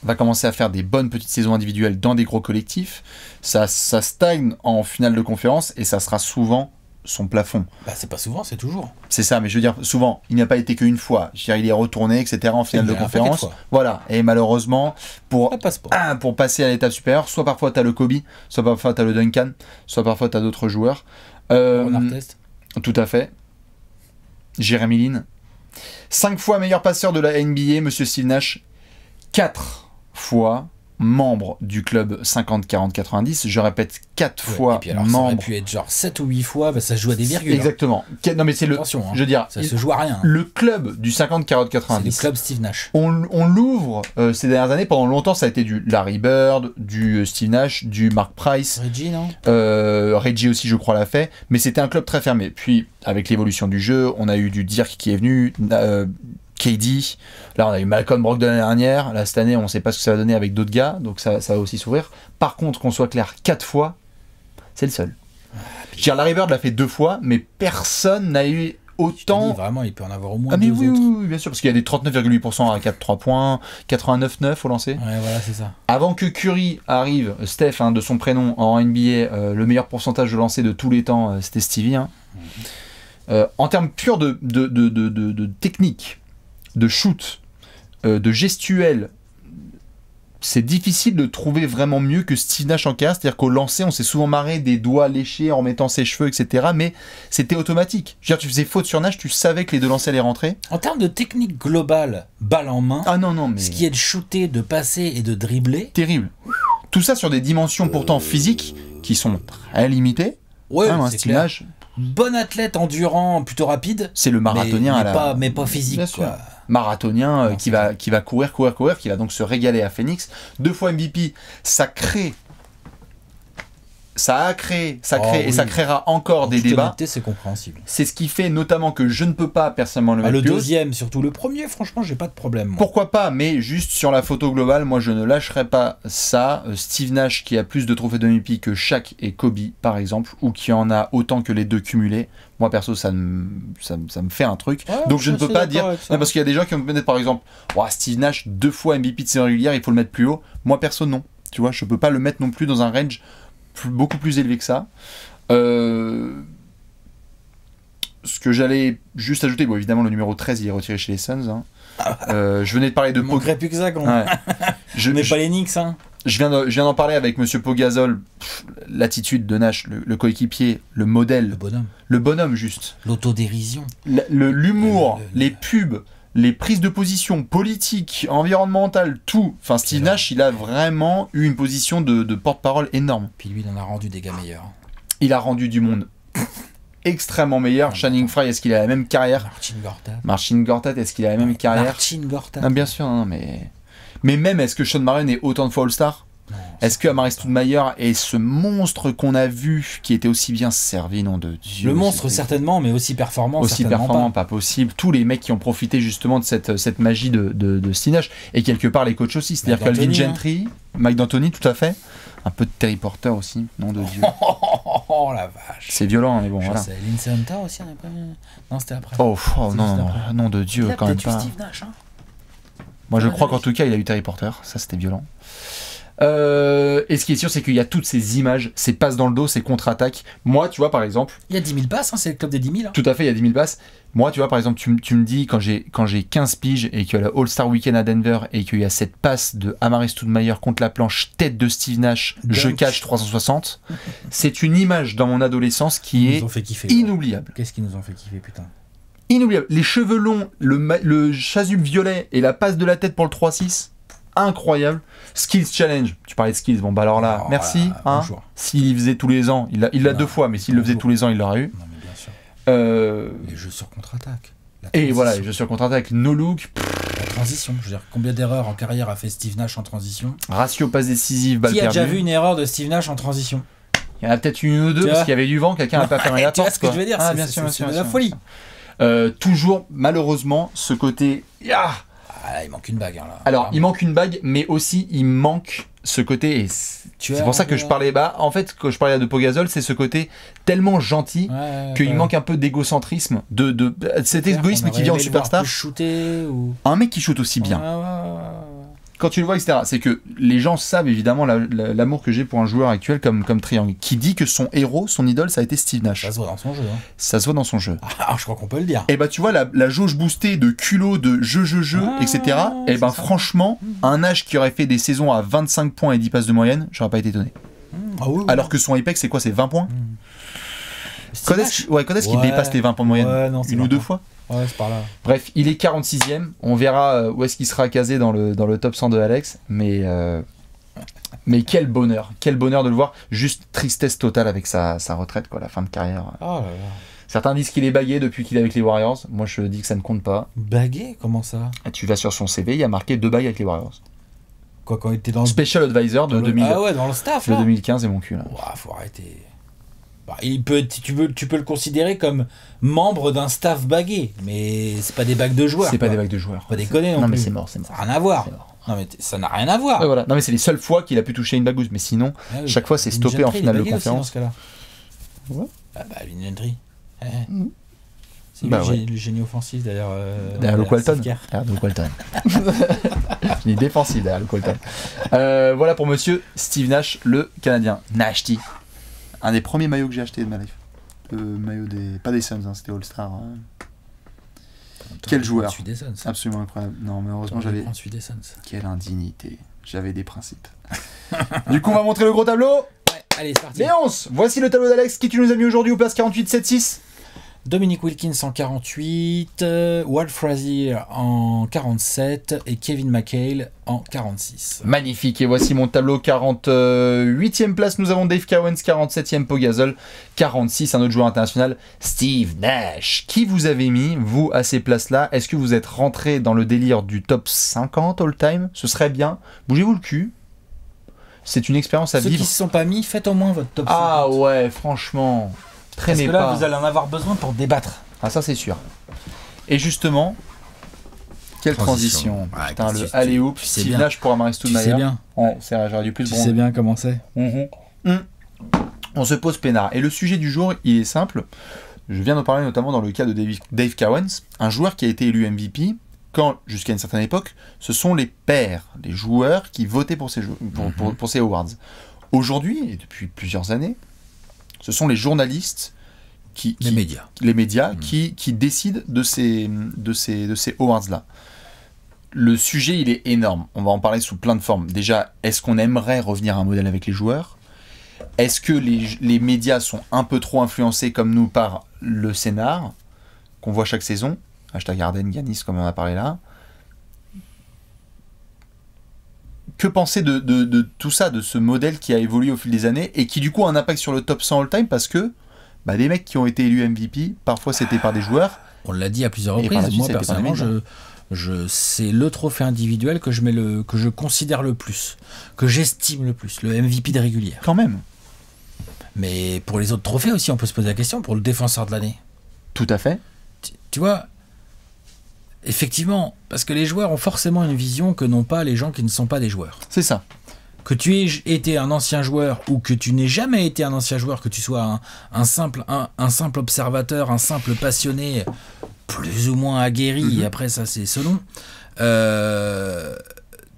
va commencer à faire des bonnes petites saisons individuelles dans des gros collectifs. Ça, ça stagne en finale de conférence et ça sera souvent son plafond. Bah, c'est pas souvent, c'est toujours. C'est ça, mais je veux dire, souvent, il n'y a pas été qu'une fois. Je il est retourné, etc., en finale de conférence. voilà, et malheureusement, pour, pour passer à l'étape supérieure, soit parfois tu as le Kobe, soit parfois tu as le Duncan, soit parfois tu as d'autres joueurs. Euh, tout à fait. Jérémy Lin. Cinq fois meilleur passeur de la NBA, Monsieur Steve Nash. Quatre fois membre du club 50-40-90. Je répète, 4 fois Ça aurait pu être genre 7 ou 8 fois, bah, ça joue à des virgules. Hein. Exactement. Non, mais c'est le. Hein. je veux ça se joue à rien. Hein. Le club du 50-40-90. Le club Steve Nash. On, l'ouvre euh, ces dernières années. Pendant longtemps, ça a été du Larry Bird, du euh, Steve Nash, du Mark Price. Reggie, non euh, Reggie aussi, je crois, l'a fait. Mais c'était un club très fermé. Puis, avec l'évolution du jeu, on a eu du Dirk qui est venu, KD. Là, on a eu Malcolm Brock de l'année dernière. Là, cette année, on ne sait pas ce que ça va donner avec d'autres gars, donc ça, va aussi s'ouvrir. Par contre, qu'on soit clair, quatre fois, c'est le seul. Ah, la Larry l'a fait deux fois, mais personne n'a eu autant. vraiment, il peut en avoir au moins ah, mais deux oui, autres. bien sûr, parce qu'il y a des 39,8% à 4-3 points, 89,9 au lancer. Ouais, voilà, c'est ça. Avant que Curry arrive, Steph, hein, de son prénom en NBA, euh, le meilleur pourcentage de lancer de tous les temps, euh, c'était Stevie. Hein. Euh, en termes purs de, de, de, de technique, de shoot, euh, de gestuel c'est difficile de trouver vraiment mieux que Steve Nash en cas. C'est-à-dire qu'au lancer, on s'est souvent marré des doigts léchés en mettant ses cheveux, etc. Mais c'était automatique. Je veux dire, tu faisais faute sur Nash, tu savais que les deux lancers allaient rentrer. En termes de technique globale, balle en main. Ah ce qui est de shooter, de passer et de dribbler. Terrible. Tout ça sur des dimensions pourtant euh. physiques qui sont très limitées. Ouais, ah, Bon athlète endurant, plutôt rapide. C'est le marathonien à la... pas, mais pas physique. quoi marathonien euh, qui, va, qui va courir, courir, courir, qui va donc se régaler à Phoenix. Deux fois MVP, ça crée ça a créé, ça oh crée et ça créera encore des débats. C'est compréhensible. C'est ce qui fait notamment que je ne peux pas personnellement le ah, mettre. le deuxième, surtout le premier, franchement, j'ai pas de problème. Pourquoi pas Mais juste sur la photo globale, moi je ne lâcherai pas ça. Euh, Steve Nash qui a plus de trophées de MVP que Shaq et Kobe par exemple, ou qui en a autant que les deux cumulés. Moi perso, ça me, ça, me fait un truc. Donc je ne peux pas dire parce qu'il y a des gens qui vont me mettre par exemple, oh, Steve Nash deux fois MVP de série régulière, il faut le mettre plus haut. Moi perso non. Tu vois, je ne peux pas le mettre non plus dans un range beaucoup plus élevé que ça. Euh, ce que j'allais juste ajouter, évidemment, le numéro 13, il est retiré chez les Suns. Hein. Ah bah. euh, je venais de parler de progrès plus que ça, [laughs] Je n'ai pas les Knicks, hein. Je viens, d'en parler avec Monsieur Pogazol, l'attitude de Nash, le, coéquipier, le modèle. Le bonhomme. Le bonhomme, juste. L'autodérision. l'humour, le, les pubs les prises de position politiques, environnementales, tout. Enfin, Steve Nash, il a vraiment eu une position de, porte-parole énorme. Puis lui, il en a rendu des gars meilleurs. Il a rendu du monde [laughs] extrêmement meilleur. Shining Fry, est-ce qu'il a la même carrière Martin Gortat. Martin Gortat, est-ce qu'il a la même carrière Martin Gortat. Ah, bien sûr, hein, mais. Mais même, est-ce que Sean Marion est autant de fois All-Star est-ce que Amaris Stoudmayer est ce monstre qu'on a vu, qui était aussi bien servi, nom de Dieu Le monstre, certainement, mais aussi performant. Aussi performant, pas. possible. Tous les mecs qui ont profité justement de cette, cette magie de, de, de et quelque part les coachs aussi. C'est-à-dire Calvin hein. Gentry, Mike D'Antoni, tout à fait. Un peu de Terry Porter aussi, nom de Dieu. [laughs] Oh, oh, oh, oh, la vache C'est violent, hein, mais bon, Je voilà. Lindsay Hunter aussi, on hein, pas... Non, c'était après. Oh, non, nom de Dieu, quand même pas. Steve Nash, Moi, je crois qu'en tout cas, il a eu Terry Porter. Ça, c'était violent. Euh, et ce qui est sûr, c'est qu'il y a toutes ces images, ces passes dans le dos, ces contre-attaques. Moi, tu vois, par exemple. Il y a 10 000 passes, hein, c'est le club des 10 000. Hein. Tout à fait, il y a 10 000 passes. Moi, tu vois, par exemple, tu, me dis, quand j'ai 15 piges et qu'il y a le All-Star Weekend à Denver et qu'il y a cette passe de Amaris Stoudemire contre la planche, tête de Steve Nash, je cache 360, c'est une image dans mon adolescence qui est inoubliable. Qu'est-ce qui nous ont fait kiffer, putain Inoubliable. Les cheveux longs, le, le chasuble violet et la passe de la tête pour le 3-6, incroyable. Skills Challenge. Tu parlais de skills. Bon, bah alors là, oh, merci. Hein. S'il y faisait tous les ans, il l'a il deux fois, mais s'il le faisait tous les ans, il l'aurait eu. Non, mais bien sûr. Les euh, jeux sur contre-attaque. Et voilà, les jeux sur contre-attaque, no look. La transition, je veux dire, combien d'erreurs en carrière a fait Steve Nash en transition ratio passe décisive, balle Qui a déjà vu une erreur de Steve Nash en transition Il y en a peut-être une ou deux parce qu'il y avait du vent, quelqu'un n'a pas fait [laughs] la Tu ce que je veux dire ah, C'est bien sûr, de la folie. Euh, toujours, malheureusement, ce côté. Ah il manque une bague. Hein, Alors, il manque une bague, mais aussi il manque ce côté. C'est pour ça que je parlais bah, En fait, quand je parlais de Pogazol, c'est ce côté tellement gentil qu'il manque un peu d'égocentrisme, de, bah, cet égoïsme qui vient en superstar. Un mec qui shoot aussi bien quand tu le vois, etc., c'est que les gens savent évidemment l'amour que j'ai pour un joueur actuel comme, comme Triangle, qui dit que son héros, son idole, ça a été Steve Nash. Ça se voit dans son jeu. Hein. Ça se voit dans son jeu. Ah, ah je crois qu'on peut le dire. Et eh bah, ben, tu vois, la, jauge boostée de culot, de jeu, jeu, jeu, etc., et ah, eh ben franchement, un Nash qui aurait fait des saisons à 25 points et 10 passes de moyenne, j'aurais pas été étonné. Ah Alors que son Apex, c'est quoi C'est 20 points hmm. Quand est-ce ouais, est qu'il dépasse les 20 points de moyenne ouais, Une ou deux fois Ouais, par là. Bref, il est 46ème. On verra euh, où est-ce qu'il sera casé dans le, dans le top 100 de Alex. Mais, euh, mais quel bonheur. Quel bonheur de le voir. Juste tristesse totale avec sa, sa retraite, quoi, la fin de carrière. Ah Certains disent qu'il est bagué depuis qu'il est avec les Warriors. Moi, je dis que ça ne compte pas. Bagué Comment ça ah, Tu vas sur son CV, il y a marqué deux bagues avec les Warriors. Quoi, quand il était dans Special Advisor de, le... ah ouais, dans le staff, 2015 et mon cul. Là. faut arrêter. Bah, il peut, tu, peux, tu peux le considérer comme membre d'un staff bagué, mais c'est pas des bagues de joueurs. C'est pas des bagues de joueurs. Pas déconner non, non mais c'est mort, c'est mort. Ça n'a rien à voir. Non mais ça n'a rien à voir. Non mais c'est les seules fois qu'il a pu toucher une bagouze, mais sinon ah chaque fois c'est stoppé en finale de conférence. Aussi, dans ce Ouais. Ah bah une eh, eh. mm. C'est bah, le génie offensif d'ailleurs. Euh, derrière le Colton. Derrière le défensif derrière le euh, voilà pour Monsieur Steve Nash, le Canadien. Nashty un des premiers maillots que j'ai acheté de ma life. maillot des. Pas des Suns, hein, c'était All-Star. Hein. Quel joueur des Suns. Hein. Absolument incroyable. Non, mais heureusement j'avais. des Suns. Quelle indignité. J'avais des principes. [laughs] du coup, on va montrer le gros tableau. allez, c'est parti. Léonce, voici le tableau d'Alex qui tu nous as mis aujourd'hui au place 48-7-6 dominique Wilkins en 48, euh, Walt Frazier en 47 et Kevin McHale en 46. Magnifique, et voici mon tableau 48e place. Nous avons Dave Cowens, 47e Pogazol, 46, un autre joueur international, Steve Nash. Qui vous avez mis, vous, à ces places-là Est-ce que vous êtes rentré dans le délire du top 50 all-time Ce serait bien. Bougez-vous le cul, c'est une expérience à vivre. Ceux qui ne sont pas mis, faites au moins votre top 50. Ah ouais, franchement traînez là, vous allez en avoir besoin pour débattre. Ah, ça, c'est sûr. Et justement, quelle transition. Ah, Putain, le allez oup, Steve bien. pour Amaris Tu sais bien. plus Tu bien comment c'est. Mhm. On se pose peinard. Et le sujet du jour, il est simple. Je viens d'en parler notamment dans le cas de Dave, Cowens, un joueur qui a été élu MVP quand, jusqu'à une certaine époque, ce sont les pairs, les joueurs qui votaient pour ces, mhm. pour ces awards. Aujourd'hui, et depuis plusieurs années, ce sont les journalistes qui, les médias, les médias mmh. qui, décident de ces, de ces, de ces awards-là. Le sujet, il est énorme. On va en parler sous plein de formes. Déjà, est-ce qu'on aimerait revenir à un modèle avec les joueurs Est-ce que les, médias sont un peu trop influencés comme nous par le scénar qu'on voit chaque saison Hashtag Arden Ganis, comme on a parlé là. que penser de, tout ça, de ce modèle qui a évolué au fil des années et qui du coup a un impact sur le top 100 all-time parce que bah, des mecs qui ont été élus MVP, parfois c'était par des joueurs. On l'a dit à plusieurs reprises, moi personnellement, je, c'est le trophée individuel que je, mets le, que je considère le plus, que j'estime le plus, le MVP de régulière. Quand même. Mais pour les autres trophées aussi, on peut se poser la question, pour le défenseur de l'année. Tout à fait. tu vois, Effectivement, parce que les joueurs ont forcément une vision que n'ont pas les gens qui ne sont pas des joueurs. C'est ça. Que tu aies été un ancien joueur ou que tu n'aies jamais été un ancien joueur, que tu sois un, simple, un, simple observateur, un simple passionné, plus ou moins aguerri, mhm. après ça c'est selon, euh,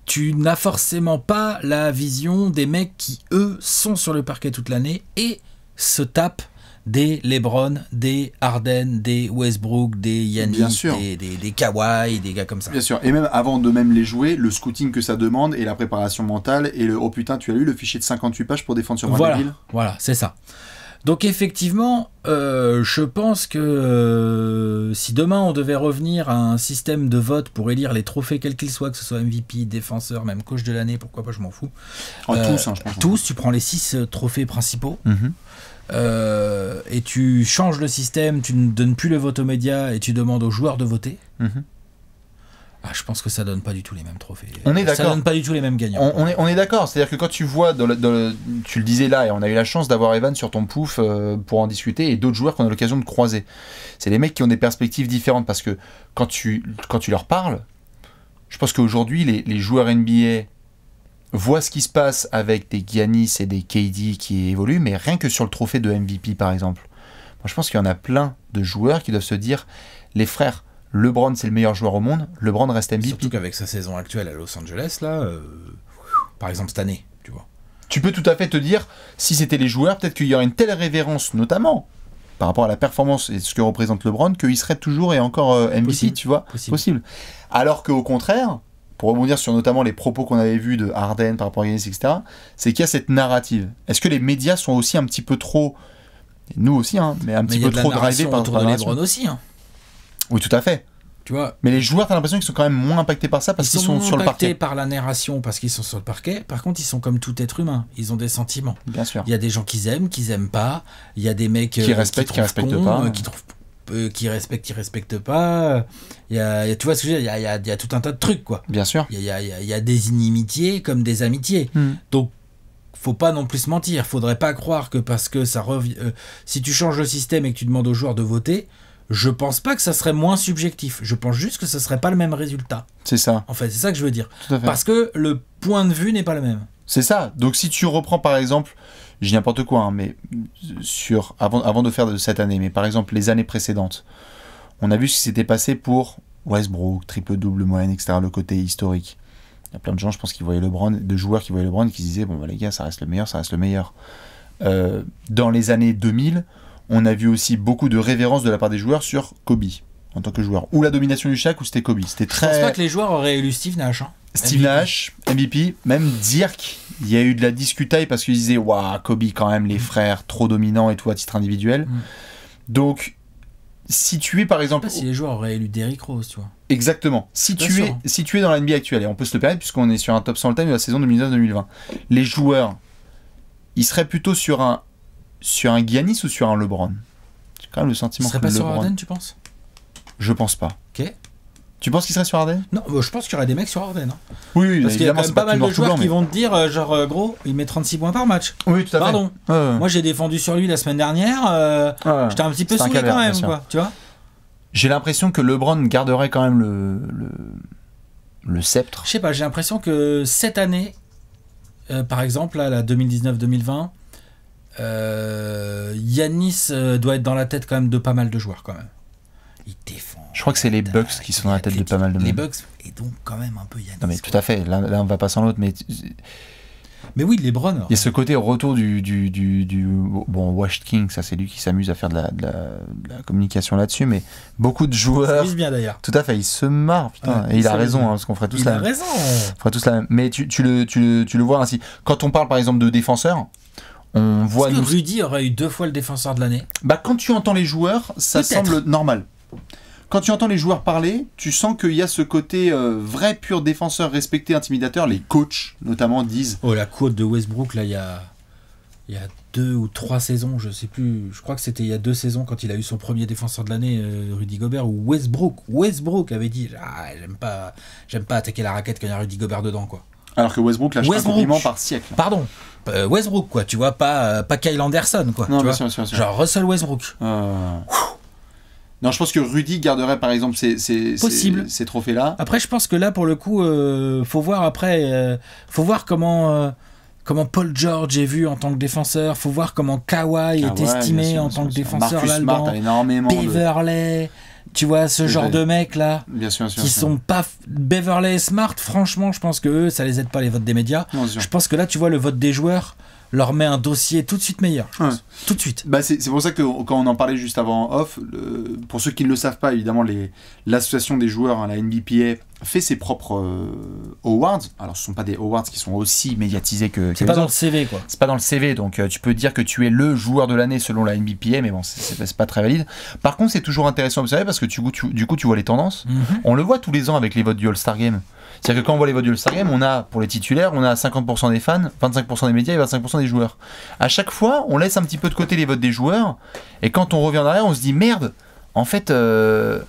tu n'as forcément pas la vision des mecs qui, eux, sont sur le parquet toute l'année et se tapent des LeBron, des Harden, des Westbrook, des Yannick, Des, des, des, Kawhi, des gars comme ça. Bien sûr. Et même avant de même les jouer, le scouting que ça demande et la préparation mentale et le oh putain, tu as lu le fichier de 58 pages pour défendre sur moi Voilà, voilà c'est ça. Donc effectivement, euh, je pense que euh, si demain on devait revenir à un système de vote pour élire les trophées quels qu'ils soient, que ce soit MVP, défenseur, même coach de l'année, pourquoi pas, je m'en fous. Ah, tous, euh, hein, je hein. Tous, tu prends les six trophées principaux. Mhm. Euh, et tu changes le système, tu ne donnes plus le vote aux médias et tu demandes aux joueurs de voter. Mhm. Ah, je pense que ça donne pas du tout les mêmes trophées. On est d'accord. Ça donne pas du tout les mêmes gagnants. On, est, d'accord. C'est-à-dire que quand tu vois, tu le disais là, et on a eu la chance d'avoir Evan sur ton pouf euh, pour en discuter, et d'autres joueurs qu'on a l'occasion de croiser. C'est les mecs qui ont des perspectives différentes parce que quand tu, quand tu leur parles, je pense qu'aujourd'hui les, les joueurs NBA Vois ce qui se passe avec des Giannis et des KD qui évoluent, mais rien que sur le trophée de MVP par exemple. Moi, je pense qu'il y en a plein de joueurs qui doivent se dire les frères, LeBron c'est le meilleur joueur au monde, LeBron reste MVP. Surtout qu'avec sa saison actuelle à Los Angeles, là, euh, par exemple cette année, tu vois. Tu peux tout à fait te dire, si c'était les joueurs, peut-être qu'il y aurait une telle révérence, notamment par rapport à la performance et ce que représente LeBron, qu'il serait toujours et encore euh, MVP, tu vois, possible. possible. Alors qu'au contraire, pour rebondir sur notamment les propos qu'on avait vus de Harden par rapport à etc., c'est qu'il y a cette narrative. Est-ce que les médias sont aussi un petit peu trop, nous aussi, hein, mais un petit peu trop drivés par autour par de aussi. Hein. Oui, tout à fait. Tu vois. Mais les joueurs, t'as l'impression qu'ils sont quand même moins impactés par ça parce qu'ils sont, sur le parquet. ils sont Impactés par la narration parce qu'ils sont sur le parquet. Par contre, ils sont comme tout être humain. Ils ont des sentiments. Bien sûr. Il y a des gens qu'ils aiment, qu'ils aiment pas. Il y a des mecs qui euh, respectent, qui, respectent pas, euh, qui respectent, qui respectent pas. Il y, a, tu vois ce que il y, a, tout un tas de trucs, quoi. Bien sûr. Il y a, des inimitiés comme des amitiés. il hmm. Donc, faut pas non plus se mentir. Faudrait pas croire que parce que ça revient. Euh, si tu changes le système et que tu demandes aux joueurs de voter, je pense pas que ça serait moins subjectif. Je pense juste que ça serait pas le même résultat. C'est ça. En fait, c'est ça que je veux dire. Parce que le point de vue n'est pas le même. C'est ça. Donc, si tu reprends par exemple je dis n'importe quoi, hein, mais sur, avant, avant de faire de cette année, mais par exemple les années précédentes, on a vu ce qui s'était passé pour Westbrook, triple-double moyenne, etc., le côté historique. Il y a plein de gens, je pense, qui voyaient LeBron, de joueurs qui voyaient LeBron, qui se disaient, bon, bah, les gars, ça reste le meilleur, ça reste le meilleur. Euh, dans les années 2000, on a vu aussi beaucoup de révérence de la part des joueurs sur Kobe en tant que joueur. Ou la domination du Shaq, ou c'était Kobe. C'était très. Je pense pas que les joueurs auraient élu Steve Nash. Hein. Steve Nash, MVP, même Dirk, il y a eu de la discutaille parce qu'ils disaient Waouh, Kobe, quand même, les mm. frères, trop dominants et tout à titre individuel. Mm. Donc, si tu es par exemple. si les joueurs auraient élu Derrick Rose, tu vois. Exactement. Si tu, es, dans la NBA actuelle, et on peut se le permettre puisqu'on est sur un top 100 le time de la saison 2019-2020, les joueurs, ils seraient plutôt sur un, sur un Giannis ou sur un LeBron J'ai quand même le sentiment Ils serait pas sur tu penses Je pense pas. Ok. Tu penses qu'il serait sur Arden Non, euh, je pense qu'il y aurait des mecs sur Arden. Hein. Oui, oui, parce qu'il y a pas, mal de joueurs qui vont te dire, euh, genre, euh, gros, il met 36 points par match. Oui, tout à fait. Pardon. Moi, j'ai défendu sur lui la semaine dernière. J'étais un petit peu saoulé quand même, Tu vois J'ai l'impression que LeBron garderait quand même le, le... sceptre. Je sais pas, j'ai l'impression que cette année, par exemple, là, la 2019-2020, Yanis doit être dans la tête quand même de pas mal de joueurs, quand même. Il défend je crois que c'est les bugs qui sont dans la tête de pas mal de monde. Les bugs, et donc quand même un peu Non mais tout à fait, l'un on va pas sans l'autre, mais... Mais oui, les Bronner. Il y a ce côté retour du, du, du, bon Washed King, ça c'est lui qui s'amuse à faire de la, communication là-dessus, mais beaucoup de joueurs. Il bien d'ailleurs. Tout à fait, il se marrent. putain. et il a raison, parce qu'on ferait tous il Il a hein, raison. On ferait tous la Mais tu, tu, le, tu, le, vois ainsi. Quand on parle par exemple de défenseurs, on voit. Est-ce que Rudy aurait eu deux fois le défenseur de l'année Bah quand tu entends les joueurs, ça semble normal quand tu entends les joueurs parler, tu sens qu'il y a ce côté euh, vrai, pur défenseur, respecté, intimidateur. Les coachs, notamment, disent. Oh, la côte de Westbrook, là, il y a, y a deux ou trois saisons, je sais plus. Je crois que c'était il y a deux saisons quand il a eu son premier défenseur de l'année, euh, Rudy Gobert, ou Westbrook, Westbrook avait dit ah, j'aime pas, j'aime pas attaquer la raquette quand il y a Rudy Gobert dedans, quoi. Alors que Westbrook lâche Westbrook, un compliment par siècle. Pardon, euh, Westbrook, quoi. Tu vois pas, pas Kyle Anderson, quoi. Genre Russell Westbrook. Non, je pense que Rudy garderait par exemple ces, ces, trophées-là. Après, je pense que là, pour le coup, euh, faut voir après, euh, faut voir comment. Euh, comment Paul George est vu en tant que défenseur, faut voir comment Kawhi est estimé en tant que défenseur. Marcus énormément. Beverley, tu vois, ce genre de mecs là, bien sûr, qui sont pas Beverley Smart. Franchement, je pense que eux, ça les aide pas les votes des médias. je pense que là, tu vois, le vote des joueurs, leur met un dossier tout de suite meilleur. Tout de suite. Bah c'est pour ça que quand on en parlait juste avant off, pour ceux qui ne le savent pas, évidemment, l'association des joueurs, hein, la NBPA, fait ses propres euh, awards. Alors, ce ne sont pas des awards qui sont aussi médiatisés que. C'est pas dans le CV, quoi. C'est pas dans le CV, donc euh, tu peux dire que tu es le joueur de l'année selon la NBPA, mais bon, c'est pas très valide. Par contre, c'est toujours intéressant à observer parce que tu, du coup, tu vois les tendances. Mhm. On le voit tous les ans avec les votes du All-Star Game. C'est-à-dire que quand on voit les votes du on a, pour les titulaires, on a 50% des fans, 25% des médias et 25% des joueurs. À chaque fois, on laisse un petit peu de côté les votes des joueurs, et quand on revient en arrière, on se dit merde, en fait, euh,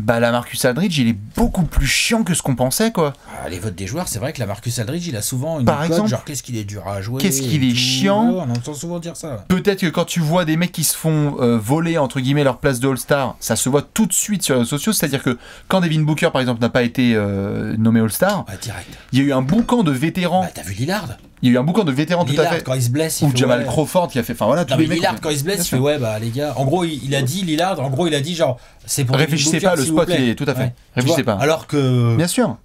bah la Marcus Aldridge, il est beaucoup plus chiant que ce qu'on pensait quoi. Ah, les votes des joueurs, c'est vrai que la Marcus Aldridge, il a souvent une Par exemple, genre qu'est-ce qu'il est dur à jouer. Qu'est-ce qu'il est chiant. on entend souvent dire ça. Peut-être que quand tu vois des mecs qui se font euh, voler entre guillemets leur place de All-Star, ça se voit tout de suite sur les réseaux sociaux, c'est-à-dire que quand Devin Booker par exemple n'a pas été euh, nommé All-Star, direct. Il y a eu un boucan de vétérans. Bah, t'as vu Lillard il y a eu un bouquin de vétérans tout à fait. quand il se blesse, il Ou Jamal Crawford qui a fait. Enfin voilà, tous Lillard, quand il se blesse, il fait ouais, bah les gars. En gros, il, a dit, Lillard, en gros, il a dit genre, c'est pour. Réfléchissez pas, le spot, il est- tout à fait. Réfléchissez pas. Alors que. Bien sûr.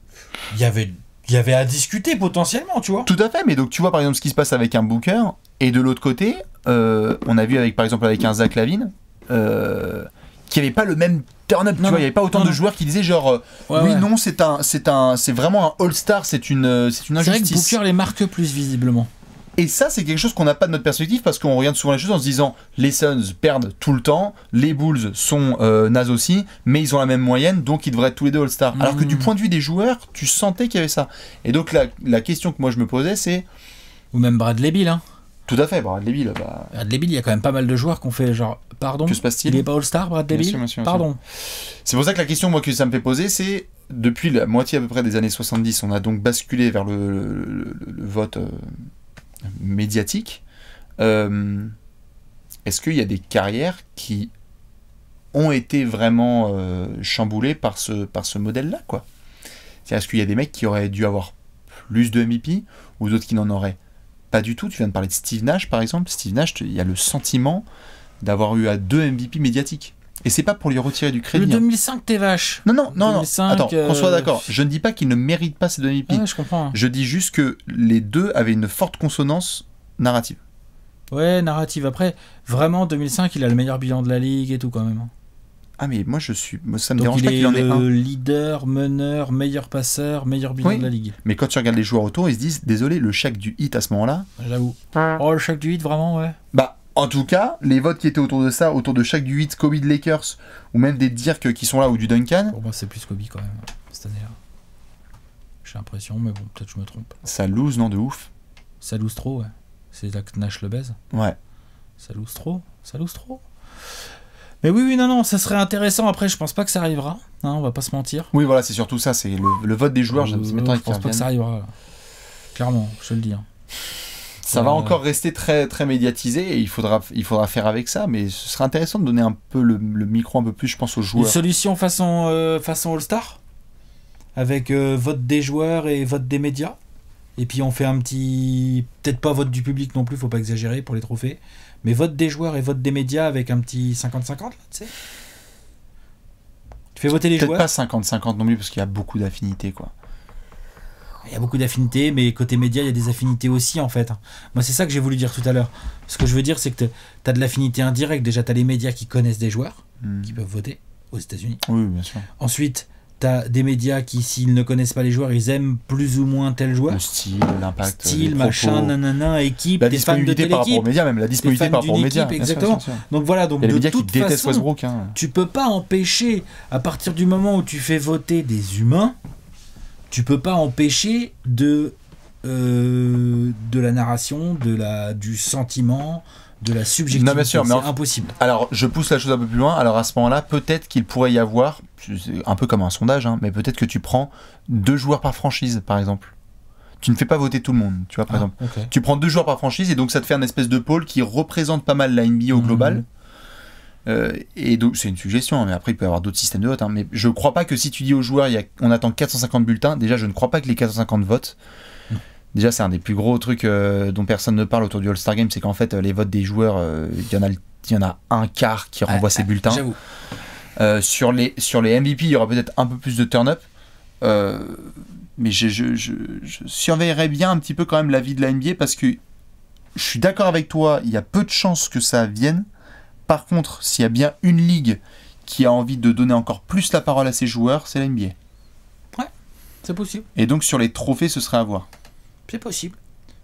Il y avait. Il y avait à discuter potentiellement, tu vois. Tout à fait, mais donc tu vois par exemple ce qui se passe avec un Booker, et de l'autre côté, euh, on a vu avec par exemple avec un Zach Lavine, euh, qu'il n'y avait pas le même turn-up, il n'y avait pas autant de joueurs qui disaient genre euh, oui non c'est un c'est un c'est vraiment un all-star, c'est une euh, c'est une injustice. C'est vrai les marque plus visiblement. Et ça, c'est quelque chose qu'on n'a pas de notre perspective parce qu'on regarde souvent les choses en se disant les Suns perdent tout le temps, les Bulls sont euh, nazes aussi, mais ils ont la même moyenne, donc ils devraient tous les deux All-Star. Mmh. Alors que du point de vue des joueurs, tu sentais qu'il y avait ça. Et donc la, la question que moi je me posais, c'est. Ou même Bradley Bill, hein. Tout à fait, Bradley Bill. Bah... il y a quand même pas mal de joueurs qui ont fait genre, pardon, que se passe-t-il Il n'est pas All-Star, Bradley Bill Pardon. C'est pour ça que la question moi, que ça me fait poser, c'est depuis la moitié à peu près des années 70, on a donc basculé vers le, vote euh, médiatique. Euh, est-ce qu'il y a des carrières qui ont été vraiment euh, chamboulées par ce, par ce modèle-là quoi Est-ce qu'il y a des mecs qui auraient dû avoir plus de MVP ou d'autres qui n'en auraient pas du tout. Tu viens de parler de Steve Nash, par exemple. Steve Nash, il y a le sentiment d'avoir eu à deux MVP médiatiques. Et c'est pas pour lui retirer du crédit. Le 2005, hein. t'es vache. Non, non, non, non. Attends, qu'on soit euh, d'accord. Je ne dis pas qu'il ne mérite pas ces deux MVP. je comprends. Hein. Je dis juste que les deux avaient une forte consonance narrative. Ouais, narrative. Après, vraiment, 2005, il a le meilleur bilan de la ligue et tout quand même. Hein. Ah mais moi je suis, ça me dérange qu'il en un. Leader, meneur, meilleur passeur, meilleur bilan de la ligue. Mais quand tu regardes les joueurs autour, ils se disent désolé le chèque du hit à ce moment-là. J'avoue. Oh le chèque du hit vraiment ouais. Bah en tout cas les votes qui étaient autour de ça, autour de chaque du hit, Kobe de Lakers ou même des Dirk qui sont là ou du Duncan. Pour moi c'est plus Kobe quand même cette année-là. Hein. J'ai l'impression mais bon peut-être que je me trompe. Ça lose non de ouf. Ça lose trop ouais. C'est la que Nash le Ouais. Ça lose trop. Ça lose trop. Mais oui, oui, non, non, ça serait intéressant. Après, je pense pas que ça arrivera. Hein, on va pas se mentir. Oui, voilà, c'est surtout ça. C'est le, vote des joueurs. Euh, je, pense pas que ça arrivera. Clairement, je le dis. Ça va euh, encore rester très, très médiatisé il faudra, il faudra faire avec ça, mais ce serait intéressant de donner un peu le, micro un peu plus, je pense, aux joueurs. Une solution façon, euh, façon All-Star Avec vote des joueurs et vote des médias et puis on fait un petit. Peut-être pas vote du public non plus, faut pas exagérer pour les trophées. Mais vote des joueurs et vote des médias avec un petit 50-50, tu sais Tu fais voter les joueurs Peut-être pas 50-50 non plus, parce qu'il y a beaucoup d'affinités, quoi. Il y a beaucoup d'affinités, mais côté médias, il y a des affinités aussi, en fait. Moi, c'est ça que j'ai voulu dire tout à l'heure. Ce que je veux dire, c'est que tu as de l'affinité indirecte. Déjà, tu as les médias qui connaissent des joueurs, hmm. qui peuvent voter aux États-Unis. Oui, bien sûr. Ensuite, T'as des médias qui, s'ils ne connaissent pas les joueurs, ils aiment plus ou moins tel joueur. Le style, l'impact. Style, machin, nanana, équipe, des fans de telle par médias, même la disponibilité par rapport médias. Exactement. donc voilà, donc de toute façon, hein. tu peux pas empêcher, à partir du moment où tu fais voter des humains, tu peux pas empêcher de, euh, de la narration, de la, du sentiment, de la subjectivité. Non, bien sûr, mais impossible. Alors, je pousse la chose un peu plus loin. Alors, à ce moment-là, peut-être qu'il pourrait y avoir, un peu comme un sondage, hein, mais peut-être que tu prends deux joueurs par franchise, par exemple. Tu ne fais pas voter tout le monde, tu vois, par ah, exemple. Tu prends deux joueurs par franchise et donc ça te fait un espèce de pôle qui représente pas mal la NBA au mhm. global. Euh, et donc, c'est une suggestion, hein, mais après, il peut y avoir d'autres systèmes de vote. Hein. mais je crois pas que si tu dis aux joueurs, il on attend 450 bulletins, déjà, je ne crois pas que les 450 votes Déjà, c'est un des plus gros trucs euh, dont personne ne parle autour du All-Star Game, c'est qu'en fait, euh, les votes des joueurs, il euh, y, y, en a un quart qui renvoie ses bulletins. Euh, sur, les, sur les MVP, il y aura peut-être un peu plus de turn-up. mais je, je, surveillerai bien un petit peu quand même l'avis de la NBA parce que je suis d'accord avec toi, il y a peu de chances que ça vienne. Par contre, s'il y a bien une ligue qui a envie de donner encore plus la parole à ses joueurs, c'est la NBA. Ouais, c'est possible. Et donc sur les trophées, ce serait à voir. C'est possible.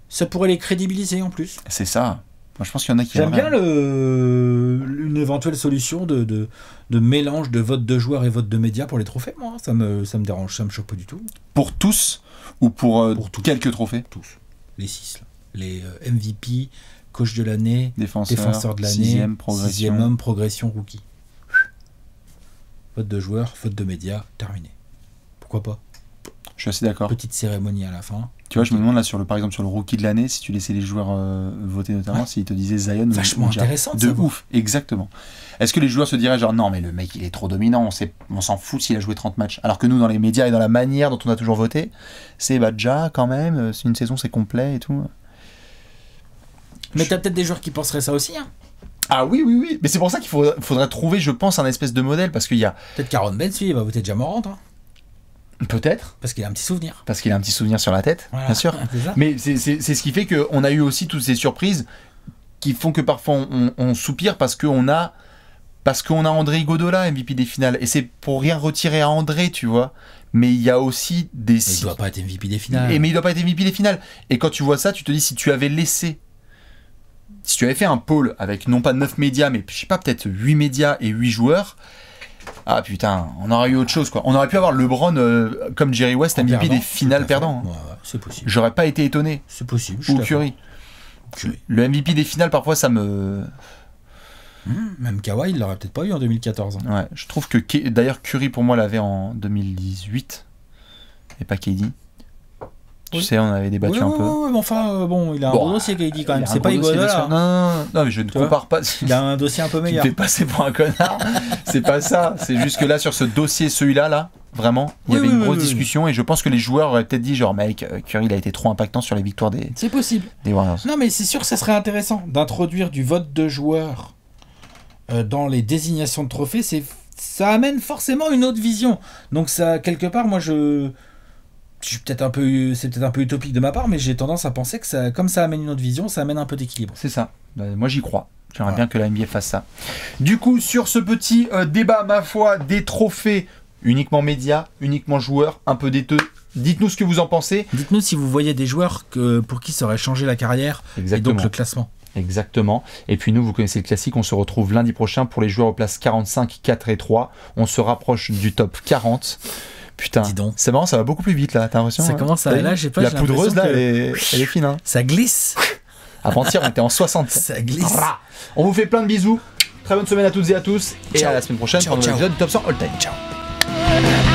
Ça pourrait les crédibiliser en plus. C'est ça. Moi, je pense qu'il y en a qui. J'aime bien le... une éventuelle solution de, mélange de vote de joueurs et vote de médias pour les trophées. Moi, ça me, ça me dérange, ça me choque pas du tout. Pour tous ou pour, euh, quelques trophées Tous. Les six, là. les euh, MVP, coach de l'année, défenseur, de l'année, sixième, homme, progression, rookie. Vote de joueur, vote de médias, terminé. Pourquoi pas je suis assez d'accord. Petite cérémonie à la fin. Tu vois, je me demande là, sur le, par exemple, sur le rookie de l'année, si tu laissais les joueurs euh, voter notamment, s'ils te disaient Zion Vachement intéressant de, ouf, exactement. Est-ce que les joueurs se diraient genre non, mais le mec il est trop dominant, on s'en fout s'il a joué 30 matchs Alors que nous, dans les médias et dans la manière dont on a toujours voté, c'est bah, déjà quand même, euh, une saison c'est complet et tout. Mais t'as peut-être des joueurs qui penseraient ça aussi, hein. ah oui, oui, oui. Mais c'est pour ça qu'il faudrait, trouver, je pense, un espèce de modèle parce qu'il y a. Peut-être Caron Bensi, il va voter déjà Morant. Hein. Peut-être. Parce qu'il a un petit souvenir. Parce qu'il a un petit souvenir sur la tête, bien sûr. [laughs] Mais c'est ce qui fait qu'on a eu aussi toutes ces surprises qui font que parfois on, soupire parce qu'on a parce qu'on a André Godola, MVP des finales. Et c'est pour rien retirer à André, tu vois. Mais il y a aussi des. il doit pas être MVP des finales. Et, mais il doit pas être MVP des finales. Et quand tu vois ça, tu te dis si tu avais laissé. Si tu avais fait un pôle avec non pas 9 médias, mais je sais pas, peut-être 8 médias et 8 joueurs, ah putain, on aurait eu autre chose quoi. On aurait pu avoir LeBron euh, comme Jerry West MVP des finales perdants. Ouais, c'est possible. J'aurais pas été étonné. C'est possible. Ou Curry. Le MVP des finales parfois ça me. Hmm, même Kawhi, il l'aurait peut-être pas eu en 2014. Hein. Ouais, je trouve que d'ailleurs Curry pour moi l'avait en 2018 et pas KD. Tu sais, on avait débattu un peu. mais enfin, euh, bon, il a un gros dossier, dit quand même. C'est pas Iguodala. non, mais je ne compare pas. Il a un dossier un peu [laughs] meilleur. Tu était passé pour un connard. c'est pas ça. C'est juste que là, sur ce dossier, celui-là, là, vraiment, il y avait une grosse discussion et je pense que les joueurs auraient peut-être dit genre, mec, euh, Curry, il a été trop impactant sur les victoires des. C'est possible. Warriors. Non, mais c'est sûr que ça serait intéressant d'introduire du vote de joueurs euh, dans les désignations de trophées. ça amène forcément une autre vision. Donc ça, quelque part, moi je peut un peu, c'est peut-être un peu utopique de ma part, mais j'ai tendance à penser que comme ça amène une autre vision, ça amène un peu d'équilibre. C'est ça. Euh, moi, j'y crois. J'aimerais bien que la NBA fasse ça. Du coup, sur ce petit euh, débat, ma foi, des trophées uniquement médias, uniquement joueurs, un peu déteux, Dites-nous ce que vous en pensez. Dites-nous si vous voyez des joueurs que, pour qui ça aurait changé la carrière et donc le classement. Exactement. Et puis nous, vous connaissez le classique, on se retrouve lundi prochain pour les joueurs aux places 45, 4 et 3. On se rapproche du top 40. Putain. C'est marrant, ça va beaucoup plus vite là, t'as l'impression Ça hein. commence à. Là, j'ai pas. La poudreuse là, elle, est... fine. Hein. Ça glisse. [laughs] Avant hier, on était en 60. Ça glisse. On vous fait plein de bisous. Très bonne semaine à toutes et à tous. Et à la semaine prochaine pour un nouvel épisode du Top 100 All Time. Ciao.